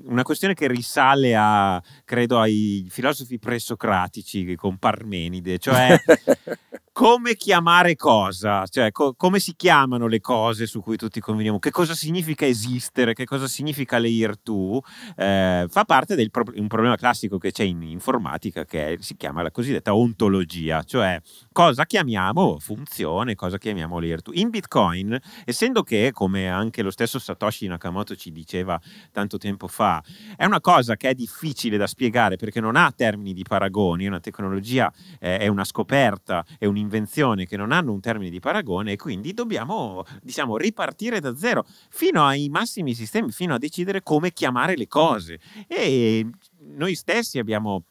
una questione che risale a, credo, ai filosofi presocratici con Parmenide, cioè *laughs* come chiamare cosa, cioè co- come si chiamano le cose su cui tutti conveniamo, che cosa significa esistere, che cosa significa le IRTU, eh, fa parte di pro- un problema classico che c'è in informatica che è, si chiama la cosiddetta ontologia, cioè cosa chiamiamo funzione, cosa chiamiamo le IRTU. In Bitcoin, essendo che, come anche lo stesso Satoshi Nakamoto ci diceva tanto tempo fa. È una cosa che è difficile da spiegare perché non ha termini di paragoni, è una tecnologia, eh, è una scoperta, è un'invenzione che non hanno un termine di paragone e quindi dobbiamo diciamo, ripartire da zero fino ai massimi sistemi, fino a decidere come chiamare le cose. E noi stessi abbiamo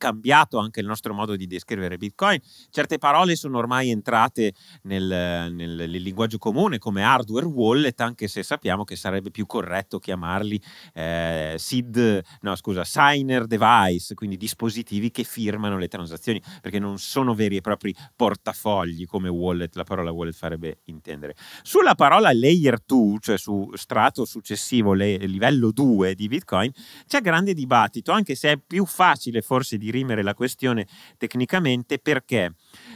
cambiato anche il nostro modo di descrivere Bitcoin. Certe parole sono ormai entrate nel, nel, nel linguaggio comune come hardware wallet, anche se sappiamo che sarebbe più corretto chiamarli eh, SID, no scusa, signer device, quindi dispositivi che firmano le transazioni, perché non sono veri e propri portafogli come wallet, la parola wallet farebbe intendere. Sulla parola layer 2, cioè su strato successivo, le, livello 2 di Bitcoin, c'è grande dibattito, anche se è più facile forse di dirimere la questione tecnicamente perché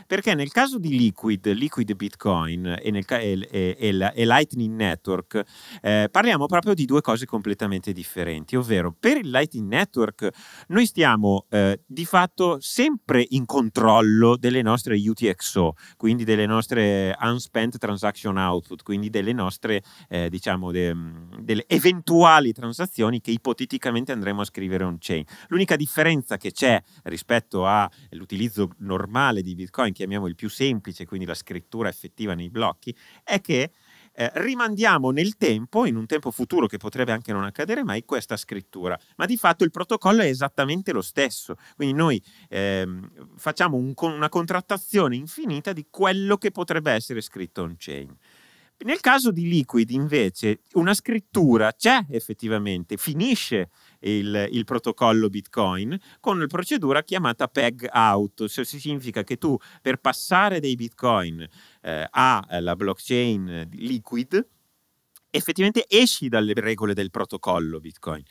perché nel caso di Liquid, Liquid Bitcoin e, nel, e, e, e Lightning Network, eh, parliamo proprio di due cose completamente differenti, ovvero per il Lightning Network noi stiamo eh, di fatto sempre in controllo delle nostre UTXO, quindi delle nostre unspent transaction output, quindi delle nostre, eh, diciamo, de, delle eventuali transazioni che ipoteticamente andremo a scrivere on-chain. L'unica differenza che c'è rispetto all'utilizzo normale di Bitcoin Bitcoin, chiamiamo il più semplice, quindi la scrittura effettiva nei blocchi, è che eh, rimandiamo nel tempo, in un tempo futuro che potrebbe anche non accadere mai, questa scrittura. Ma di fatto il protocollo è esattamente lo stesso. Quindi noi ehm, facciamo un, una contrattazione infinita di quello che potrebbe essere scritto on-chain. Nel caso di Liquid, invece, una scrittura c'è effettivamente, finisce il, il protocollo Bitcoin con una procedura chiamata peg out, cioè significa che tu per passare dei Bitcoin eh, alla eh, blockchain liquid effettivamente esci dalle regole del protocollo Bitcoin.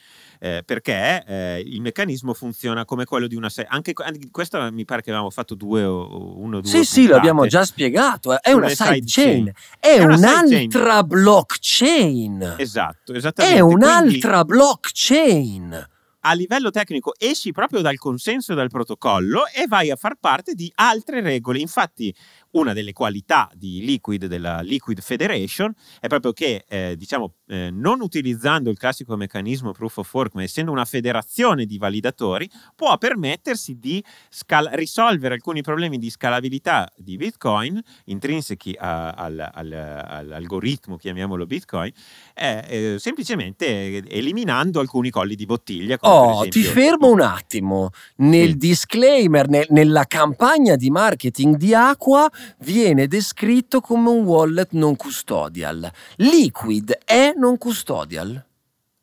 Eh, perché eh, il meccanismo funziona come quello di una serie. Anche, questo mi pare che avevamo fatto due o uno o due. Sì, puntate. sì, l'abbiamo già spiegato. Eh. È una sidechain, side è, è un'altra side blockchain. Esatto, esattamente. È un'altra Quindi, blockchain. A livello tecnico esci proprio dal consenso e dal protocollo e vai a far parte di altre regole. Infatti, una delle qualità di Liquid, della Liquid Federation, è proprio che, eh, diciamo, eh, non utilizzando il classico meccanismo proof of work, ma essendo una federazione di validatori, può permettersi di scal- risolvere alcuni problemi di scalabilità di Bitcoin, intrinsechi a, al, al, all'algoritmo, chiamiamolo Bitcoin, eh, eh, semplicemente eliminando alcuni colli di bottiglia. oh, ti fermo un attimo. Nel sì. disclaimer, nel, nella campagna di marketing di Acqua, viene descritto come un wallet non custodial. Liquid è non custodial?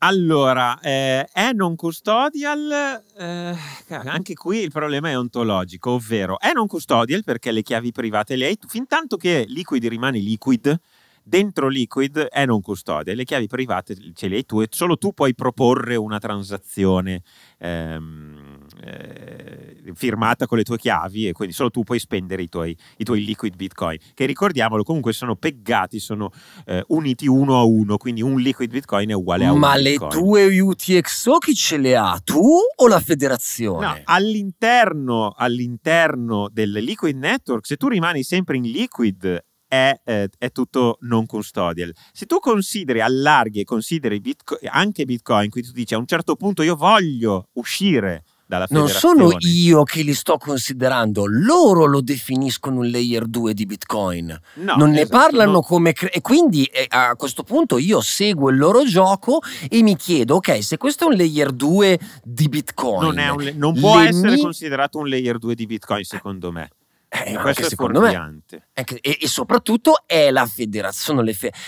Allora, eh, è non custodial, eh, anche qui il problema è ontologico, ovvero è non custodial perché le chiavi private le hai tu, fin tanto che liquid rimane liquid, dentro liquid è non custodial, le chiavi private ce le hai tu e solo tu puoi proporre una transazione. Ehm, eh, firmata con le tue chiavi e quindi solo tu puoi spendere i tuoi, i tuoi liquid bitcoin, che ricordiamolo comunque sono peggati, sono eh, uniti uno a uno, quindi un liquid bitcoin è uguale a un Ma bitcoin. le tue UTXO chi ce le ha? Tu o la federazione? No, all'interno, all'interno del liquid network, se tu rimani sempre in liquid è, eh, è, tutto non custodial. Se tu consideri, allarghi e consideri Bitcoin, anche Bitcoin, quindi tu dici a un certo punto io voglio uscire dalla federazione. Non sono io che li sto considerando, loro lo definiscono un layer 2 di Bitcoin. No, non ne esatto, parlano no. come... e quindi eh, a questo punto io seguo il loro gioco e mi chiedo, ok, se questo è un layer 2 di Bitcoin... Non, non può essere considerato un layer 2 di Bitcoin secondo me. Eh, eh, questo secondo me, anche, e, e, soprattutto è la, fe,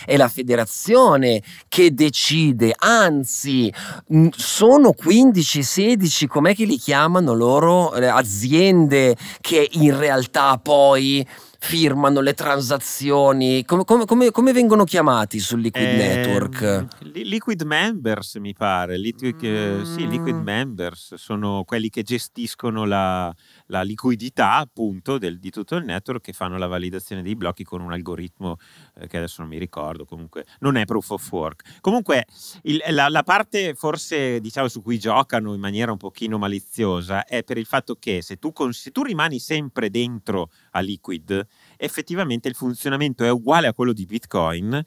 è la, federazione che decide, anzi sono 15, 16, com'è che li chiamano loro, eh, aziende che in realtà poi firmano le transazioni, come, come, come, come vengono chiamati sul Liquid eh, Network? Liquid Members mi pare, Liquid, mm. sì, Liquid Members sono quelli che gestiscono la, la liquidità appunto del, di tutto il network che fanno la validazione dei blocchi con un algoritmo eh, che adesso non mi ricordo, comunque non è proof of work. Comunque il, eh, la, la, parte forse diciamo su cui giocano in maniera un pochino maliziosa è per il fatto che se tu, se tu rimani sempre dentro a Liquid, effettivamente il funzionamento è uguale a quello di Bitcoin,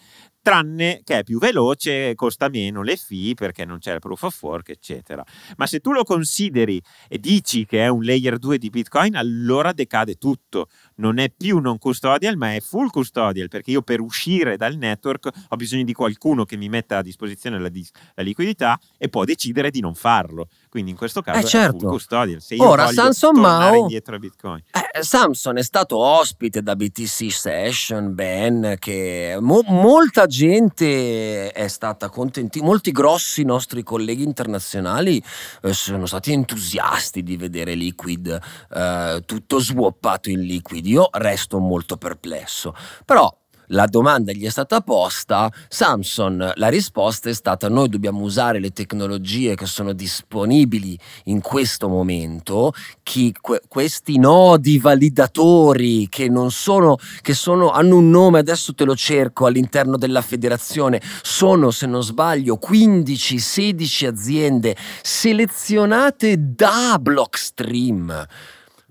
tranne che è più veloce, costa meno le fee perché non c'è il proof of work, eccetera. Ma se tu lo consideri e dici che è un layer 2 di Bitcoin, allora decade tutto non è più non custodial, ma è full custodial, perché io per uscire dal network ho bisogno di qualcuno che mi metta a disposizione la, dis- la liquidità e può decidere di non farlo. Quindi in questo caso eh certo. è full certo. custodial. Se io Ora, Samson Mao, indietro a Bitcoin. Eh, Samson è stato ospite da BTC Session, Ben, che mo- molta gente è stata contenta, molti grossi nostri colleghi internazionali eh, sono stati entusiasti di vedere Liquid eh, tutto swappato in Liquid quindi resto molto perplesso. Però la domanda gli è stata posta, Samson la risposta è stata noi dobbiamo usare le tecnologie che sono disponibili in questo momento, chi, que, questi nodi validatori che, non sono, che sono, hanno un nome, adesso te lo cerco all'interno della federazione, sono se non sbaglio 15-16 aziende selezionate da Blockstream.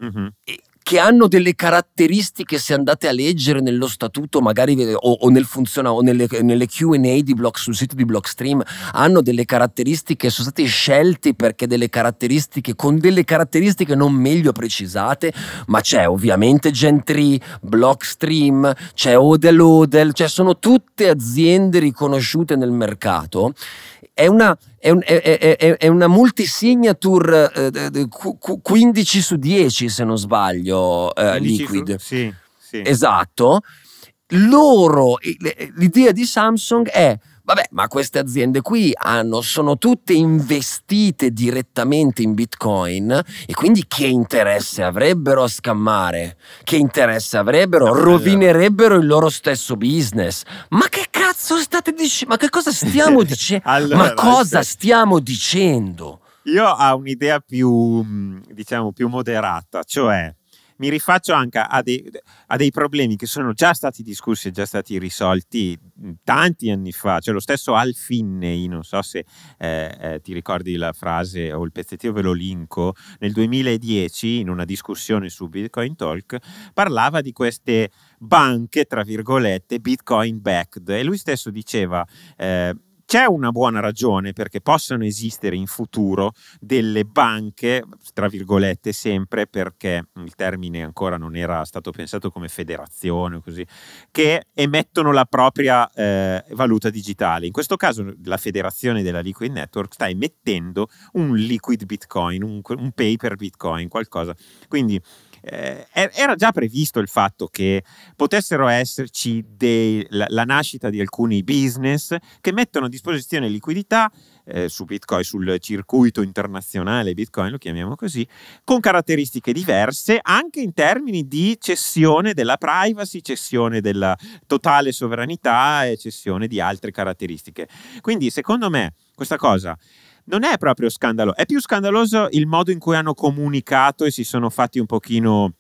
Mm -hmm. E che hanno delle caratteristiche, se andate a leggere nello statuto, magari o, o, nel funziona, o nelle, nelle QA blog, sul sito di Blockstream, hanno delle caratteristiche, sono state scelte perché delle caratteristiche, con delle caratteristiche non meglio precisate, ma c'è ovviamente Gentry, Blockstream, c'è Odel Odel, cioè sono tutte aziende riconosciute nel mercato è una, è, un, è, è, è una multisignature eh, 15 su 10 se non sbaglio eh, Liquid. Su, sì, sì. Esatto. Loro, l'idea di Samsung è vabbè, ma queste aziende qui hanno, sono tutte investite direttamente in Bitcoin e quindi che interesse avrebbero a scammare? Che interesse avrebbero? Rovinerebbero il loro stesso business. Ma che cazzo state dicendo? Ma che cosa stiamo *laughs* dicendo? allora, ma cosa stiamo dicendo? Io ho un'idea più, mm, diciamo, più moderata, cioè mi rifaccio anche a dei, a dei, problemi che sono già stati discussi e già stati risolti mm, tanti anni fa. Cioè, lo stesso Al Finney, non so se eh, eh, ti ricordi la frase o il pezzettino ve lo linko, nel 2010 in una discussione su Bitcoin Talk parlava di queste banche, tra virgolette, bitcoin backed. E lui stesso diceva... Eh, c'è una buona ragione perché possano esistere in futuro delle banche, tra virgolette, sempre perché il termine ancora non era stato pensato come federazione o così, che emettono la propria eh, valuta digitale. In questo caso la federazione della Liquid Network sta emettendo un liquid Bitcoin, un, un paper Bitcoin, qualcosa. Quindi eh, er, era già previsto il fatto che potessero esserci dei, la, la, nascita di alcuni business che mettono a disposizione liquidità eh, su Bitcoin, sul circuito internazionale Bitcoin, lo chiamiamo così, con caratteristiche diverse anche in termini di cessione della privacy, cessione della totale sovranità e cessione di altre caratteristiche. Quindi secondo me questa cosa non è proprio scandalo, è più scandaloso il modo in cui hanno comunicato e si sono fatti un pochino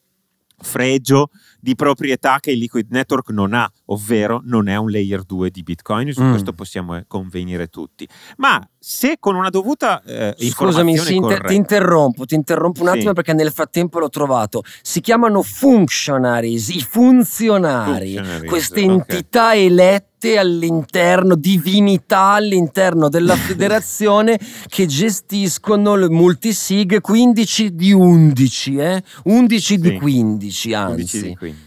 fregio di proprietà che il Liquid Network non ha, ovvero non è un layer 2 di Bitcoin, su mm. questo possiamo eh, convenire tutti. Ma se con una dovuta eh, Scusami, inter- ti interrompo, ti interrompo un sì. attimo perché nel frattempo l'ho trovato. Si chiamano functionaries, i funzionari, funzionaries, queste okay. entità elette ente all'interno, divinità all'interno della *laughs* federazione che gestiscono il multisig 15 di 11, eh? 11 sì. di 15 anzi. 15 di 15.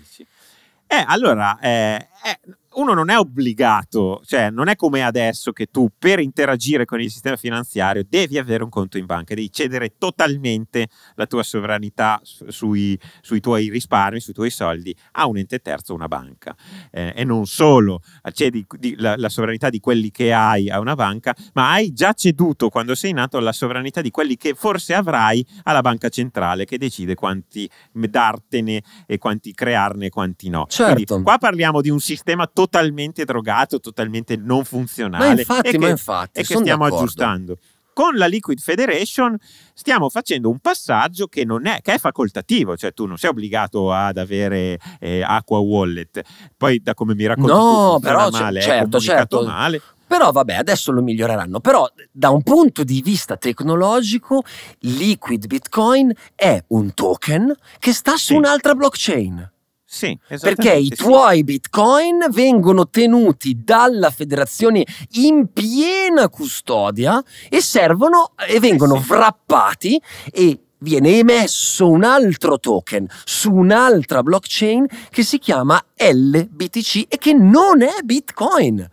Eh, allora, eh, eh, uno non è obbligato, cioè non è come adesso che tu per interagire con il sistema finanziario devi avere un conto in banca, devi cedere totalmente la tua sovranità sui, sui tuoi risparmi, sui tuoi soldi a un ente terzo, una banca. Eh, e non solo cedi la, la sovranità di quelli che hai a una banca, ma hai già ceduto quando sei nato la sovranità di quelli che forse avrai alla banca centrale che decide quanti dartene e quanti crearne e quanti no. Certo. Quindi, qua parliamo di un sistema totalmente totalmente drogato, totalmente non funzionale. Ma infatti, e ma infatti, e che stiamo d'accordo. aggiustando. Con la Liquid Federation stiamo facendo un passaggio che, è, che è, facoltativo, cioè tu non sei obbligato ad avere eh, Aqua Wallet. Poi da come mi racconti no, tu, però, male, eh, certo, certo. male. Però vabbè, adesso lo miglioreranno. Però da un punto di vista tecnologico, Liquid Bitcoin è un token che sta su sì. un'altra blockchain. Sì, Perché i tuoi sì. bitcoin vengono tenuti dalla federazione in piena custodia e servono e eh vengono eh sì. wrappati e viene emesso un altro token su un'altra blockchain che si chiama LBTC e che non è bitcoin.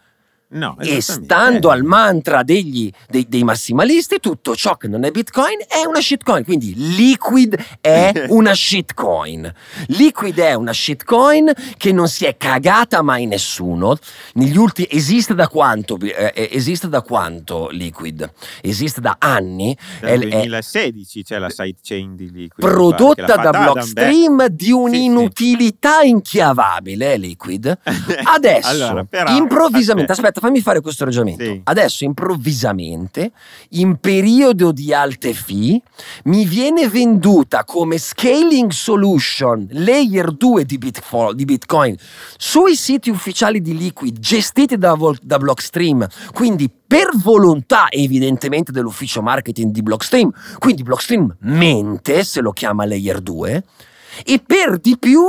No, e stando eh. al mantra degli, dei, dei, massimalisti, tutto ciò che non è Bitcoin è una shitcoin. Quindi Liquid è *laughs* una shitcoin. Liquid è una shitcoin che non si è cagata mai nessuno. Negli Ultimi, esiste, da quanto, eh, eh, esiste da quanto Liquid? Esiste da anni. Dal 2016 c'è la sidechain di Liquid. Prodotta da Blockstream di un'inutilità sì, sì. inchiavabile, Liquid. *laughs* Adesso, allora, però, improvvisamente, aspetta, fammi fare questo ragionamento. Sì. Adesso improvvisamente, in periodo di alte fee, mi viene venduta come scaling solution layer 2 di, Bitcoin sui siti ufficiali di Liquid gestiti da, da Blockstream, quindi per volontà evidentemente dell'ufficio marketing di Blockstream, quindi Blockstream mente se lo chiama layer 2 e per di più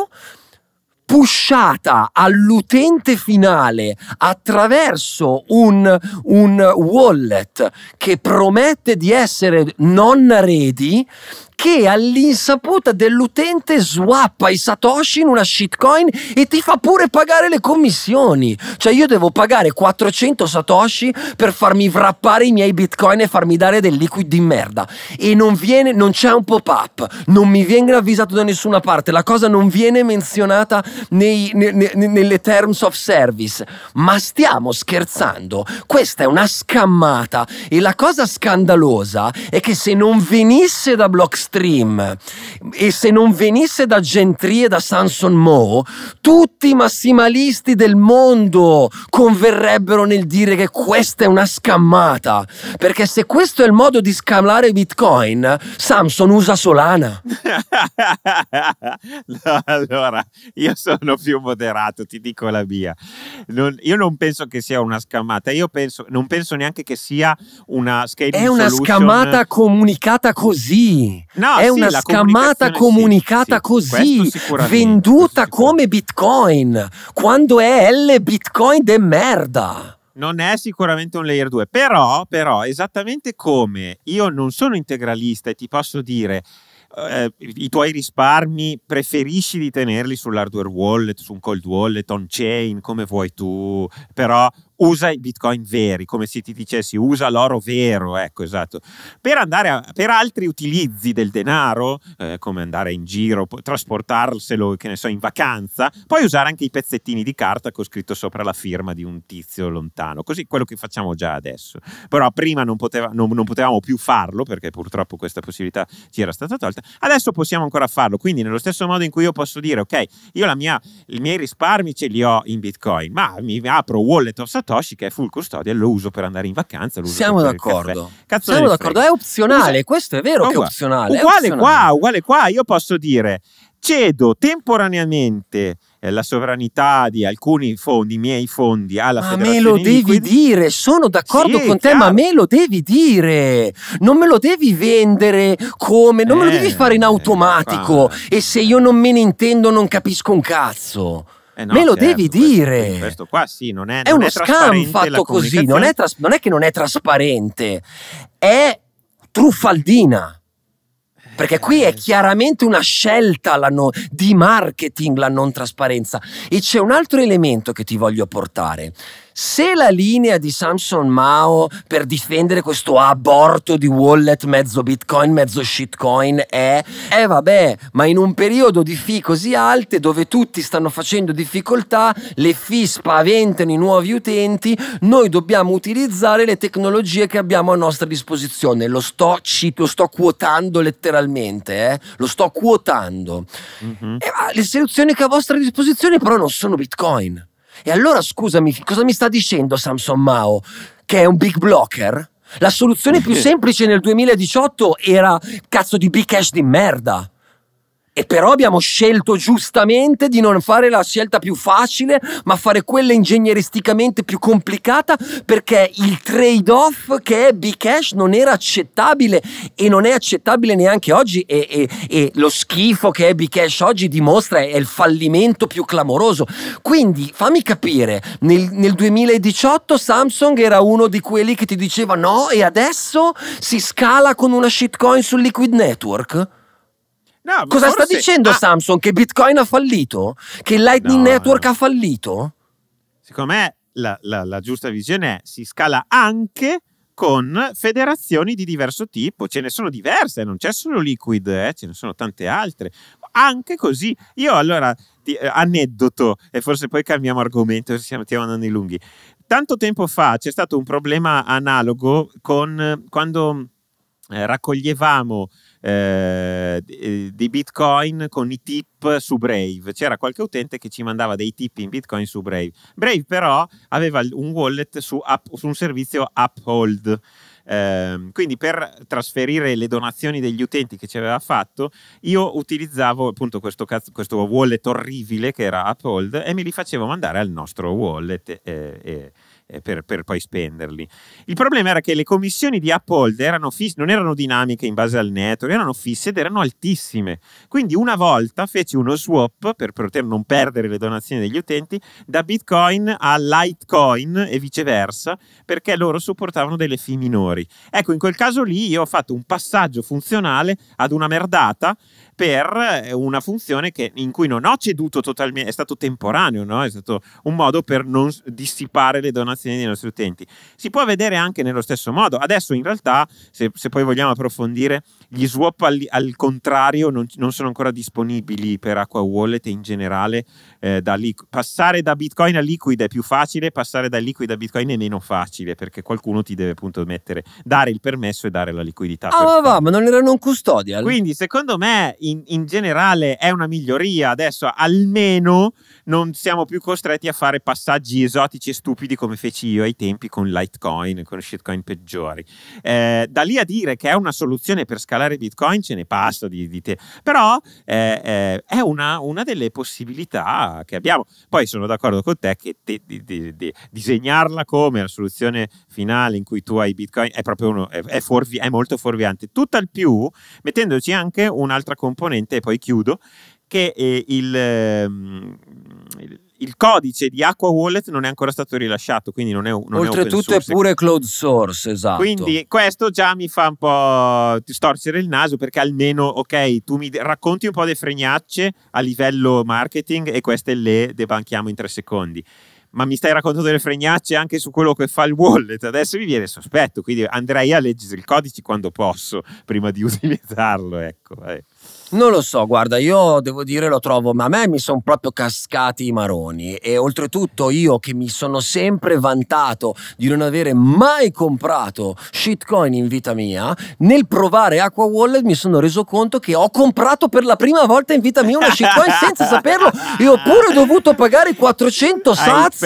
pushata all'utente finale attraverso un, un wallet che promette di essere non ready che all'insaputa dell'utente swappa i satoshi in una shitcoin e ti fa pure pagare le commissioni. Cioè io devo pagare 400 satoshi per farmi wrappare i miei bitcoin e farmi dare del liquid di merda. E non viene, non c'è un pop-up, non mi viene avvisato da nessuna parte, la cosa non viene menzionata nei, ne, ne, nelle terms of service. Ma stiamo scherzando, questa è una scammata e la cosa scandalosa è che se non venisse da Blockstream mainstream e se non venisse da Gentry e da Sanson Moe, tutti i massimalisti del mondo converrebbero nel dire che questa è una scammata, perché se questo è il modo di scamare Bitcoin, Samson usa Solana. *laughs* allora, io sono più moderato, ti dico la mia. Non, io non penso che sia una scammata, io penso, non penso neanche che sia una scaling È una solution. scammata comunicata così. No, è sì, una scammata comunicata sì, così, venduta come Bitcoin, quando è L Bitcoin de merda non è sicuramente un layer 2, però, però, esattamente come io non sono integralista e ti posso dire eh, i tuoi risparmi preferisci di tenerli sull'hardware wallet, su un cold wallet, on chain, come vuoi tu, però usa i bitcoin veri, come se ti dicessi usa l'oro vero, ecco esatto, per andare a, per altri utilizzi del denaro, eh, come andare in giro, trasportarselo, che ne so, in vacanza, puoi usare anche i pezzettini di carta che ho scritto sopra la firma di un tizio lontano, così quello che facciamo già adesso. Però prima non, poteva, non, non potevamo più farlo perché purtroppo questa possibilità ci era stata tolta, adesso possiamo ancora farlo, quindi nello stesso modo in cui io posso dire, ok, io la mia, i miei risparmi ce li ho in bitcoin, ma mi apro Wallet of Saturn, Satoshi che è full custodia lo uso per andare in vacanza. Siamo d'accordo. Cazzo Siamo d'accordo, è opzionale, Usa. questo è vero oh, che è opzionale. Uguale è opzionale. qua, uguale qua, io posso dire cedo temporaneamente eh, la sovranità di alcuni fondi, i miei fondi, alla ma Federazione Ma me lo devi liquidi. dire, sono d'accordo sì, con te, chiaro. ma me lo devi dire. Non me lo devi vendere come, non eh, me lo devi eh, fare in eh, automatico. Eh, e se io non me ne intendo non capisco un cazzo. Eh no, Me lo certo, devi questo, dire. Questo qua sì, non è, è non uno è scam fatto così, non è, tras- non è che non è trasparente, è truffaldina. Perché qui è eh, chiaramente una scelta no- di marketing la non trasparenza. E c'è un altro elemento che ti voglio portare. Se la linea di Samson Mao per difendere questo aborto di wallet mezzo bitcoin, mezzo shitcoin è, eh vabbè, ma in un periodo di fee così alte dove tutti stanno facendo difficoltà, le fee spaventano i nuovi utenti, noi dobbiamo utilizzare le tecnologie che abbiamo a nostra disposizione. Lo sto, lo sto quotando letteralmente, eh? lo sto quotando. Mm -hmm. eh, le soluzioni che a vostra disposizione però non sono bitcoin. E allora scusami, cosa mi sta dicendo Samson Mao? Che è un big blocker? La soluzione più semplice nel 2018 era cazzo di big cash di merda. E però abbiamo scelto giustamente di non fare la scelta più facile, ma fare quella ingegneristicamente più complicata perché il trade-off che è Bcash non era accettabile e non è accettabile neanche oggi e, e, e lo schifo che è Bcash oggi dimostra è il fallimento più clamoroso. Quindi fammi capire, nel, nel 2018 Samsung era uno di quelli che ti diceva no e adesso si scala con una shitcoin sul Liquid Network? No, Cosa sta dicendo ah. Samsung? Che Bitcoin ha fallito? Che Lightning no, Network no. ha fallito? Secondo me la, la, la giusta visione è si scala anche con federazioni di diverso tipo, ce ne sono diverse, non c'è solo Liquid, eh, ce ne sono tante altre, anche così. Io allora, ti, eh, aneddoto, e forse poi cambiamo argomento, stiamo, stiamo andando in lunghi. Tanto tempo fa c'è stato un problema analogo con eh, quando eh, raccoglievamo eh, eh, di bitcoin con i tip su Brave. C'era qualche utente che ci mandava dei tip in bitcoin su Brave. Brave però aveva un wallet su, app, su un servizio Uphold. Eh, quindi per trasferire le donazioni degli utenti che ci aveva fatto, io utilizzavo appunto questo, questo wallet orribile che era Uphold e me li facevo mandare al nostro wallet. Eh, eh, per, per, poi spenderli. Il problema era che le commissioni di Uphold erano fisse, non erano dinamiche in base al network, erano fisse ed erano altissime. Quindi una volta feci uno swap per poter non perdere le donazioni degli utenti da Bitcoin a Litecoin e viceversa, perché loro supportavano delle fee minori. Ecco, in quel caso lì io ho fatto un passaggio funzionale ad una merdata per eh, una funzione che, in cui non ho ceduto totalmente, è stato temporaneo, no? è stato un modo per non dissipare le donazioni dei nostri utenti. Si può vedere anche nello stesso modo. Adesso in realtà, se, se poi vogliamo approfondire, gli swap al, al contrario non, non, sono ancora disponibili per Aqua Wallet in generale eh, da liqu- passare da Bitcoin a Liquid è più facile, passare da Liquid a Bitcoin è meno facile perché qualcuno ti deve appunto mettere, dare il permesso e dare la liquidità. Ah, ma, va, ma non erano in custodia. Quindi secondo me in, in, generale è una miglioria. Adesso almeno non siamo più costretti a fare passaggi esotici e stupidi come feci io ai tempi con Litecoin, con shitcoin peggiori. Eh, da lì a dire che è una soluzione per scalare Bitcoin ce ne passa di, di te. Però eh, eh, è una, una, delle possibilità che abbiamo. Poi sono d'accordo con te che te, di, di, disegnarla come la soluzione finale in cui tu hai Bitcoin è proprio uno, è, è, fuorvi, è molto fuorviante. Tutt'al più mettendoci anche un'altra componente componente, e poi chiudo, che eh, il, ehm, il, il, codice di Aqua Wallet non è ancora stato rilasciato, quindi non è un Oltretutto è, è pure cloud source, esatto. Quindi questo già mi fa un po' storcere il naso perché almeno, ok, tu mi racconti un po' le fregnacce a livello marketing e queste le debanchiamo in tre secondi ma mi stai raccontando delle fregnacce anche su quello che fa il wallet. Adesso mi viene sospetto, quindi andrei a leggere il codice quando posso, prima di *laughs* utilizzarlo. Ecco, eh. Non lo so, guarda, io devo dire lo trovo, ma a me mi sono proprio cascati i maroni e oltretutto io che mi sono sempre vantato di non avere mai comprato shitcoin in vita mia, nel provare Aqua Wallet mi sono reso conto che ho comprato per la prima volta in vita mia una shitcoin *laughs* senza saperlo e ho pure dovuto pagare 400 sats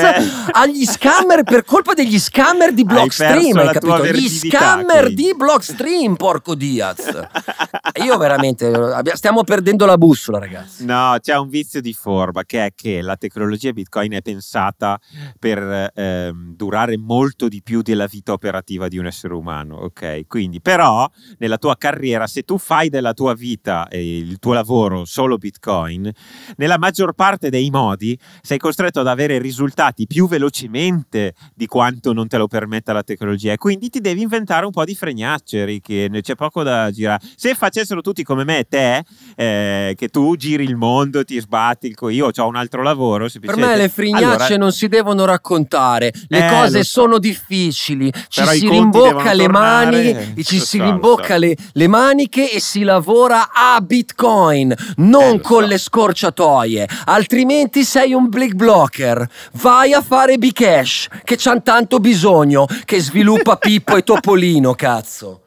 agli scammer per colpa degli scammer di Blockstream, hai, hai capito? Gli scammer quindi. di Blockstream, porco Diaz. *laughs* Io veramente Abbia, stiamo perdendo la bussola, ragazzi. No, c'è un vizio di forma che è che la tecnologia Bitcoin è pensata per eh, durare molto di più della vita operativa di un essere umano, ok? Quindi, però, nella tua carriera, se tu fai della tua vita e il tuo lavoro solo Bitcoin, nella maggior parte dei modi sei costretto ad avere risultati più velocemente di quanto non te lo permetta la tecnologia. E quindi ti devi inventare un po' di fregnacce, che C'è poco da girare. Se facessero tutti come me, te te eh, che tu giri il mondo, ti sbatti, io ho un altro lavoro. per me le frignacce allora... non si devono raccontare, le eh, cose so. sono difficili, ci Però si rimbocca le tornare. ci eh, so, si rimbocca so. le, le, maniche e si lavora a bitcoin, non eh, con le scorciatoie, altrimenti sei un big blocker, vai a fare Bcash che c'han tanto bisogno, che sviluppa Pippo e Topolino, cazzo.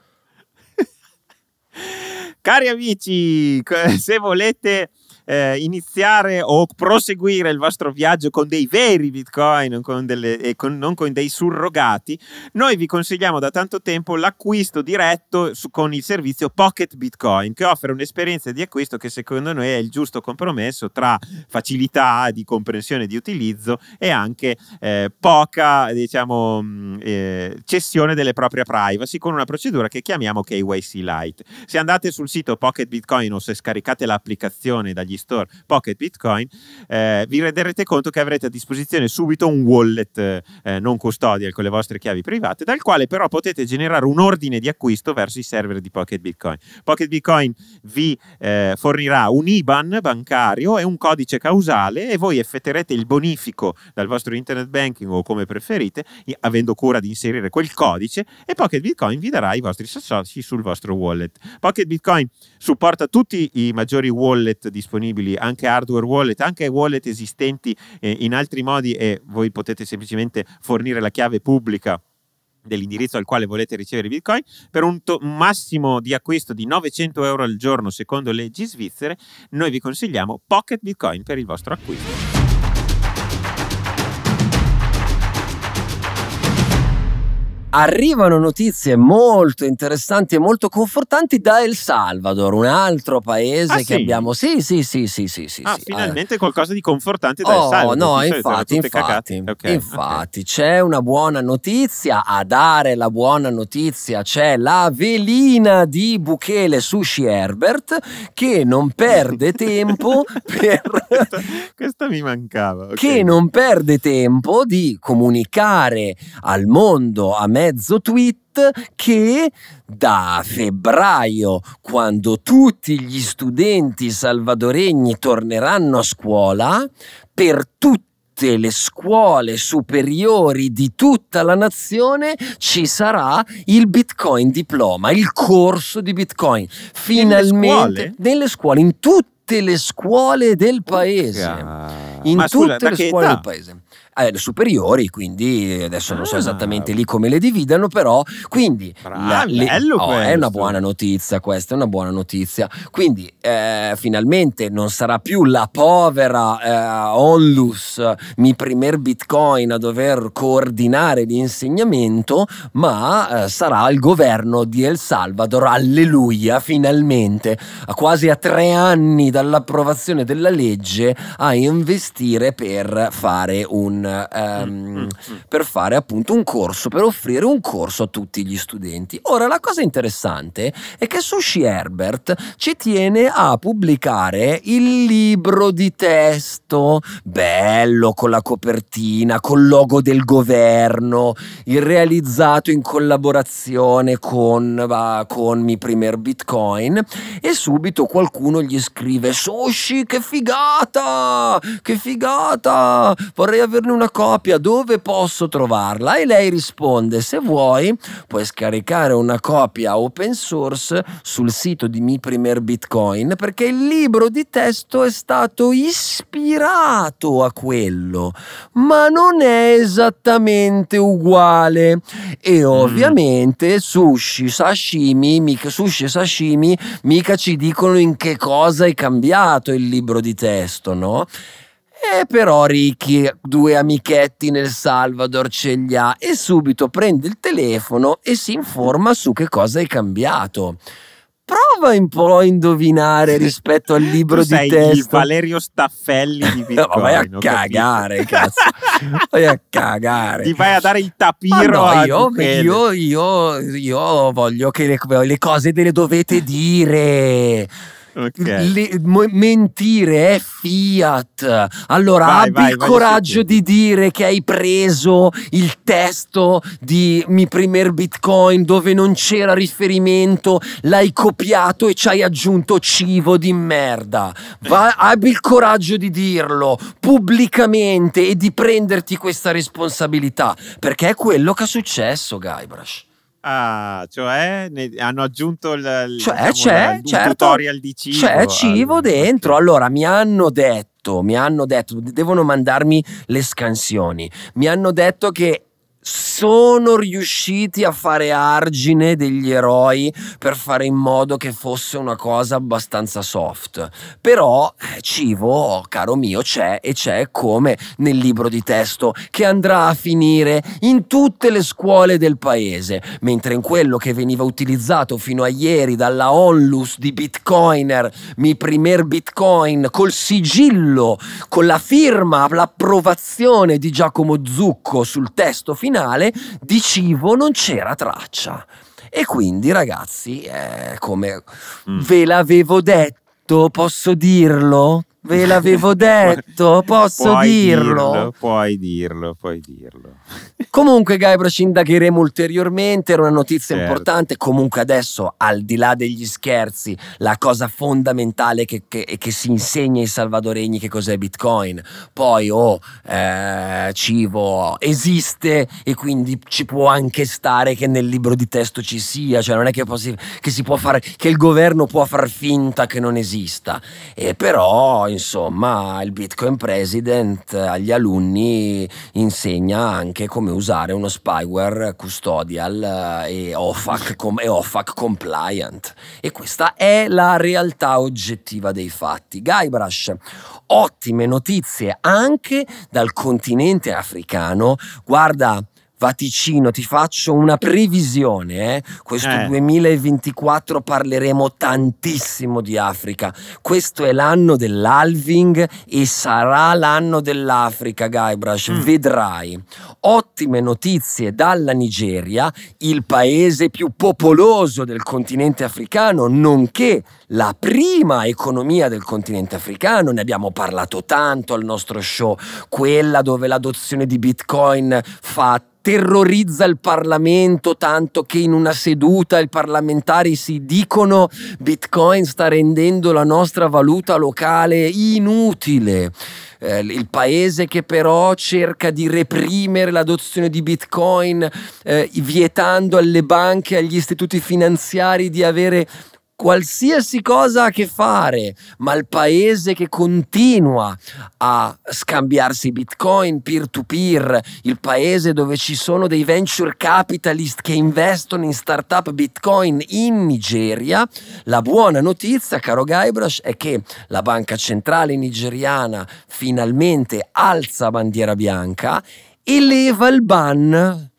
*laughs* Cari amici, *laughs* se volete eh, iniziare o proseguire il vostro viaggio con dei veri bitcoin con delle, e con, non con dei surrogati, noi vi consigliamo da tanto tempo l'acquisto diretto su, con il servizio Pocket Bitcoin che offre un'esperienza di acquisto che secondo noi è il giusto compromesso tra facilità di comprensione di utilizzo e anche eh, poca diciamo, mm, eh, cessione delle proprie privacy con una procedura che chiamiamo KYC Lite. Se andate sul sito Pocket Bitcoin o se scaricate l'applicazione dagli degli store Pocket Bitcoin, eh, vi renderete conto che avrete a disposizione subito un wallet eh, non custodial con le vostre chiavi private, dal quale però potete generare un ordine di acquisto verso i server di Pocket Bitcoin. Pocket Bitcoin vi eh, fornirà un IBAN bancario e un codice causale e voi effetterete il bonifico dal vostro internet banking o come preferite, avendo cura di inserire quel codice e Pocket Bitcoin vi darà i vostri soci sul vostro wallet. Pocket Bitcoin supporta tutti i maggiori wallet disponibili disponibili anche hardware wallet, anche wallet esistenti eh, in altri modi e voi potete semplicemente fornire la chiave pubblica dell'indirizzo al quale volete ricevere bitcoin per un, to- massimo di acquisto di 900 euro al giorno secondo leggi svizzere noi vi consigliamo pocket bitcoin per il vostro acquisto arrivano notizie molto interessanti e molto confortanti da El Salvador, un altro paese ah, che sì? abbiamo. Sì, sì, sì, sì, sì, sì, ah, sì. finalmente ah. qualcosa di confortante da oh, El Salvador. No, Di infatti, infatti, okay, infatti okay. c'è una buona notizia a dare la buona notizia c'è la velina di Buchele Sushi Herbert che non perde *laughs* tempo per questa, *laughs* questa, mi mancava. Okay. Che non perde tempo di comunicare al mondo, a me mezzo tweet che da febbraio, quando tutti gli studenti salvadoregni torneranno a scuola, per tutte le scuole superiori di tutta la nazione ci sarà il Bitcoin diploma, il corso di Bitcoin. Finalmente nelle scuole, nelle scuole in tutte le scuole del paese. In Ma tutte scusa, le scuole età? del paese eh, superiori, quindi eh, adesso non so ah. esattamente lì come le dividano, però quindi bravo, le, oh, è una buona notizia questa, è una buona notizia. Quindi eh, finalmente non sarà più la povera eh, onlus mi primer bitcoin a dover coordinare l'insegnamento, ma eh, sarà il governo di El Salvador, alleluia, finalmente, a quasi a tre anni dall'approvazione della legge, a investire per fare un ehm, mm, mm, mm. per fare appunto un corso, per offrire un corso a tutti gli studenti. Ora la cosa interessante è che Sushi Herbert ci tiene a pubblicare il libro di testo, bello con la copertina, col logo del governo, il realizzato in collaborazione con, va, con Mi Primer Bitcoin e subito qualcuno gli scrive Sushi che figata, che figata, vorrei averne una copia, dove posso trovarla? E lei risponde, se vuoi puoi scaricare una copia open source sul sito di Mi Primer Bitcoin perché il libro di testo è stato ispirato a quello, ma non è esattamente uguale. E mm. ovviamente mm. sushi, sashimi, mica, sushi e sashimi mica ci dicono in che cosa è cambiato il libro di testo, no? E eh, però Ricky, due amichetti nel Salvador ce li ha e subito prende il telefono e si informa su che cosa è cambiato. Prova un po' a indovinare rispetto al *laughs* libro tu di testo. Il Valerio Staffelli di Bitcoin. *laughs* no, vai a cagare, *laughs* cazzo. Vai a cagare. Ti vai a dare il tapiro. Ma ah, no, io, io, io, io voglio che le, le cose te le dovete dire. Okay. Le, m- mentire è fiat. Allora vai, abbi vai, il vai, coraggio di dire che hai preso il testo di Mi Primer Bitcoin dove non c'era riferimento, l'hai copiato e ci hai aggiunto cibo di merda. Va, abbi il coraggio di dirlo pubblicamente e di prenderti questa responsabilità perché è quello che è successo, Guybrush. Ah, cioè hanno aggiunto il, cioè, diciamo, c'è, il certo, tutorial di cibo. C'è cibo allora. dentro. Allora mi hanno detto, mi hanno detto, devono mandarmi le scansioni. Mi hanno detto che sono riusciti a fare argine degli eroi per fare in modo che fosse una cosa abbastanza soft. Però eh, Civo, caro mio, c'è e c'è come nel libro di testo che andrà a finire in tutte le scuole del paese, mentre in quello che veniva utilizzato fino a ieri dalla onlus di Bitcoiner, mi primer Bitcoin, col sigillo, con la firma, l'approvazione di Giacomo Zucco sul testo finale, finale di cibo non c'era traccia. E quindi ragazzi, eh, come mm. ve l'avevo detto, posso dirlo? Ve l'avevo *laughs* detto, posso puoi dirlo? dirlo? Puoi dirlo, puoi dirlo. Comunque ci indagheremo ulteriormente, era una notizia certo. importante, comunque adesso al di là degli scherzi, la cosa fondamentale che, che, che si insegna ai salvadoregni che cos'è Bitcoin, poi oh, eh, cibo esiste e quindi ci può anche stare che nel libro di testo ci sia, cioè non è che, posi, che si può fare, che il governo può far finta che non esista, e eh, però insomma, il Bitcoin President agli alunni insegna anche come usare uno spyware custodial eh, e OFAC, *laughs* com- e OFAC compliant. E questa è la realtà oggettiva dei fatti. Guybrush, ottime notizie anche dal continente africano. Guarda, vaticino, ti faccio una previsione, eh? questo eh. 2024 parleremo tantissimo di Africa, questo è l'anno dell'alving e sarà l'anno dell'Africa, Guybrush, mm. vedrai. Ottime notizie dalla Nigeria, il paese più popoloso del continente africano, nonché la prima economia del continente africano, ne abbiamo parlato tanto al nostro show, quella dove l'adozione di Bitcoin fatta terrorizza il Parlamento tanto che in una seduta i parlamentari si dicono Bitcoin sta rendendo la nostra valuta locale inutile. Eh, il paese che però cerca di reprimere l'adozione di Bitcoin, eh, vietando alle banche e agli istituti finanziari di avere qualsiasi cosa a che fare, ma il paese che continua a scambiarsi bitcoin peer-to-peer, il paese dove ci sono dei venture capitalist che investono in startup bitcoin in Nigeria, la buona notizia, caro Guybrush, è che la banca centrale nigeriana finalmente alza bandiera bianca e leva il ban.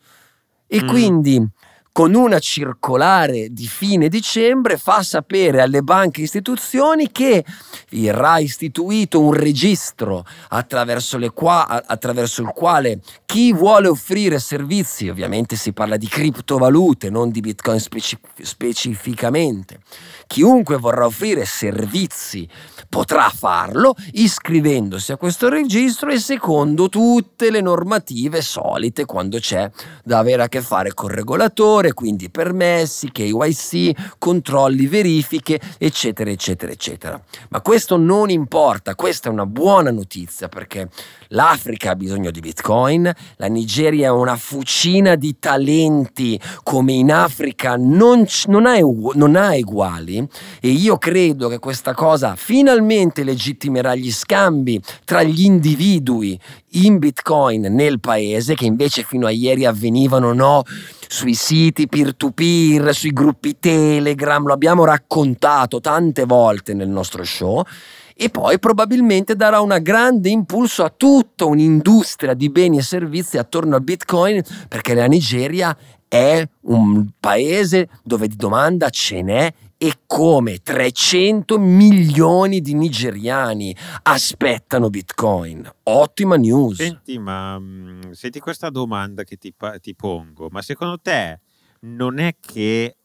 E mm. quindi con una circolare di fine dicembre fa sapere alle banche e istituzioni che verrà istituito un registro attraverso, qua, attraverso, il quale chi vuole offrire servizi, ovviamente si parla di criptovalute, non di bitcoin speci specificamente, chiunque vorrà offrire servizi potrà farlo iscrivendosi a questo registro e secondo tutte le normative solite quando c'è da avere a che fare con regolatori, migliore, quindi permessi, KYC, controlli, verifiche, eccetera, eccetera, eccetera. Ma questo non importa, questa è una buona notizia perché l'Africa ha bisogno di Bitcoin, la Nigeria è una fucina di talenti come in Africa non, non, ha, non ha uguali e io credo che questa cosa finalmente legittimerà gli scambi tra gli individui in Bitcoin nel paese, che invece fino a ieri avvenivano no, sui siti peer-to-peer, sui gruppi Telegram, lo abbiamo raccontato tante volte nel nostro show e poi probabilmente darà un grande impulso a tutta un'industria di beni e servizi attorno al Bitcoin perché la Nigeria è un paese dove di domanda ce n'è e come 300 milioni di nigeriani aspettano Bitcoin. Ottima news. Senti, ma mm, senti questa domanda che ti, ti pongo, ma secondo te non è che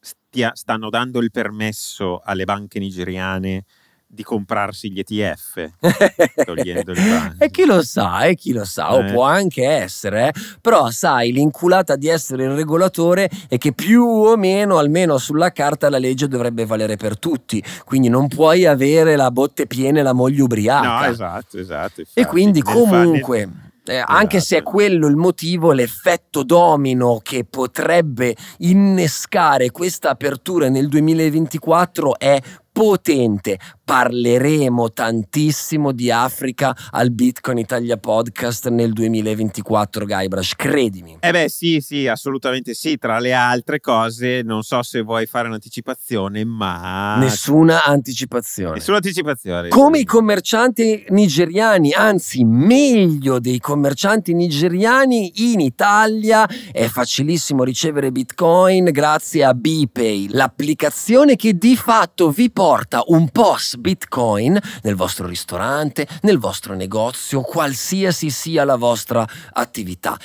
stia, stanno dando il permesso alle banche nigeriane di comprarsi gli ETF *laughs* e chi lo sa, e chi lo sa, eh. o può anche essere, eh? però sai l'inculata di essere il regolatore è che più o meno, almeno sulla carta, la legge dovrebbe valere per tutti, quindi non puoi avere la botte piena e la moglie ubriaca. No, esatto, esatto. Infatti, e quindi comunque... Nel... Eh, anche se è esatto. quello il motivo, l'effetto domino che potrebbe innescare questa apertura nel 2024 è potente, parleremo tantissimo di Africa al Bitcoin Italia Podcast nel 2024, Guybrush, credimi. Eh beh sì, sì, assolutamente sì, tra le altre cose, non so se vuoi fare un'anticipazione, ma... Nessuna anticipazione. Nessuna anticipazione. Come sì. i commercianti nigeriani, anzi meglio dei commercianti nigeriani, in Italia è facilissimo ricevere Bitcoin grazie a BPay, l'applicazione che di fatto vi porta un POS Bitcoin nel vostro ristorante, nel vostro negozio, qualsiasi sia la vostra attività.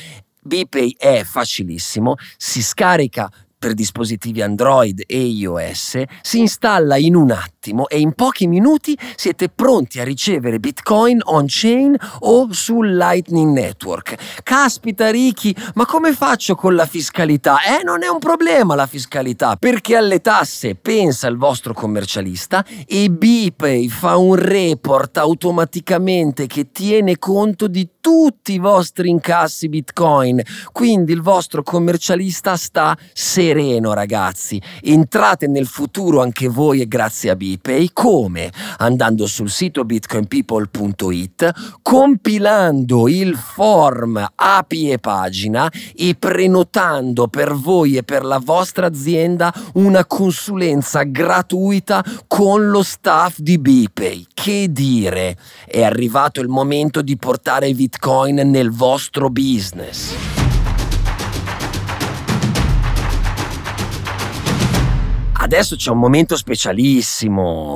BPay è facilissimo, si scarica per dispositivi Android e iOS, si installa in un attimo attimo e in pochi minuti siete pronti a ricevere Bitcoin on-chain o sul Lightning Network. Caspita Ricky, ma come faccio con la fiscalità? Eh, non è un problema la fiscalità, perché alle tasse pensa il vostro commercialista e bipay fa un report automaticamente che tiene conto di tutti i vostri incassi Bitcoin. Quindi il vostro commercialista sta sereno, ragazzi. Entrate nel futuro anche voi e grazie a bipay BitPay come? Andando sul sito bitcoinpeople.it, compilando il form API e pagina e prenotando per voi e per la vostra azienda una consulenza gratuita con lo staff di BPay. Che dire, è arrivato il momento di portare Bitcoin nel vostro business. adesso c'è un momento specialissimo. *laughs*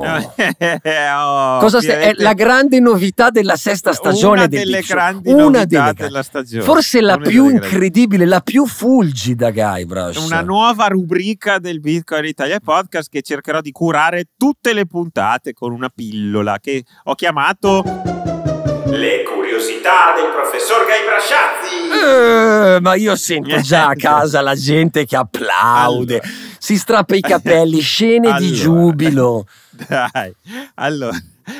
oh, Cosa sta- è la grande novità della sesta stagione una delle grandi una novità delle della stagione. Forse la più incredibile, la più fulgida Guybrush. Una nuova rubrica del Bitcoin Italia Podcast che cercherò di curare tutte le puntate con una pillola che ho chiamato L'Eco curiosità del professor Gai Brasciazzi. Eh, ma io sento già a casa la gente che applaude, allora. si strappa i capelli, scene allora. di giubilo. Dai, allora,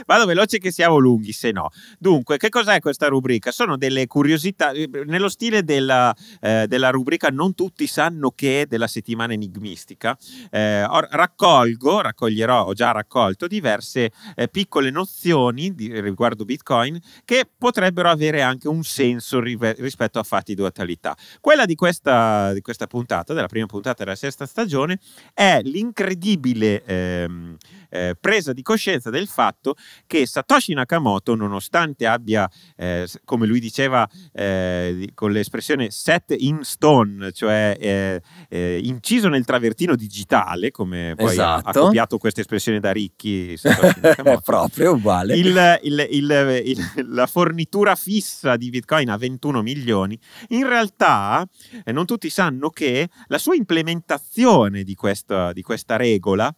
vado veloce che siamo lunghi, se no. Dunque, che cos'è questa rubrica? Sono delle curiosità, eh, nello stile della, eh, della rubrica Non tutti sanno che della settimana enigmistica, eh, raccolgo, raccoglierò, ho già raccolto diverse eh, piccole nozioni di, riguardo Bitcoin che potrebbero avere anche un senso rispetto a fatti di attualità. Quella di questa, di questa puntata, della prima puntata della sesta stagione, è l'incredibile... Ehm, eh, presa di coscienza del fatto che Satoshi Nakamoto, nonostante abbia, eh, come lui diceva eh, con l'espressione set in stone, cioè eh, eh, inciso nel travertino digitale, come poi esatto. ha, ha copiato questa espressione da Ricchi, *laughs* è proprio uguale. Il, il, il, la fornitura fissa di Bitcoin a 21 milioni, in realtà eh, non tutti sanno che la sua implementazione di questa, di questa regola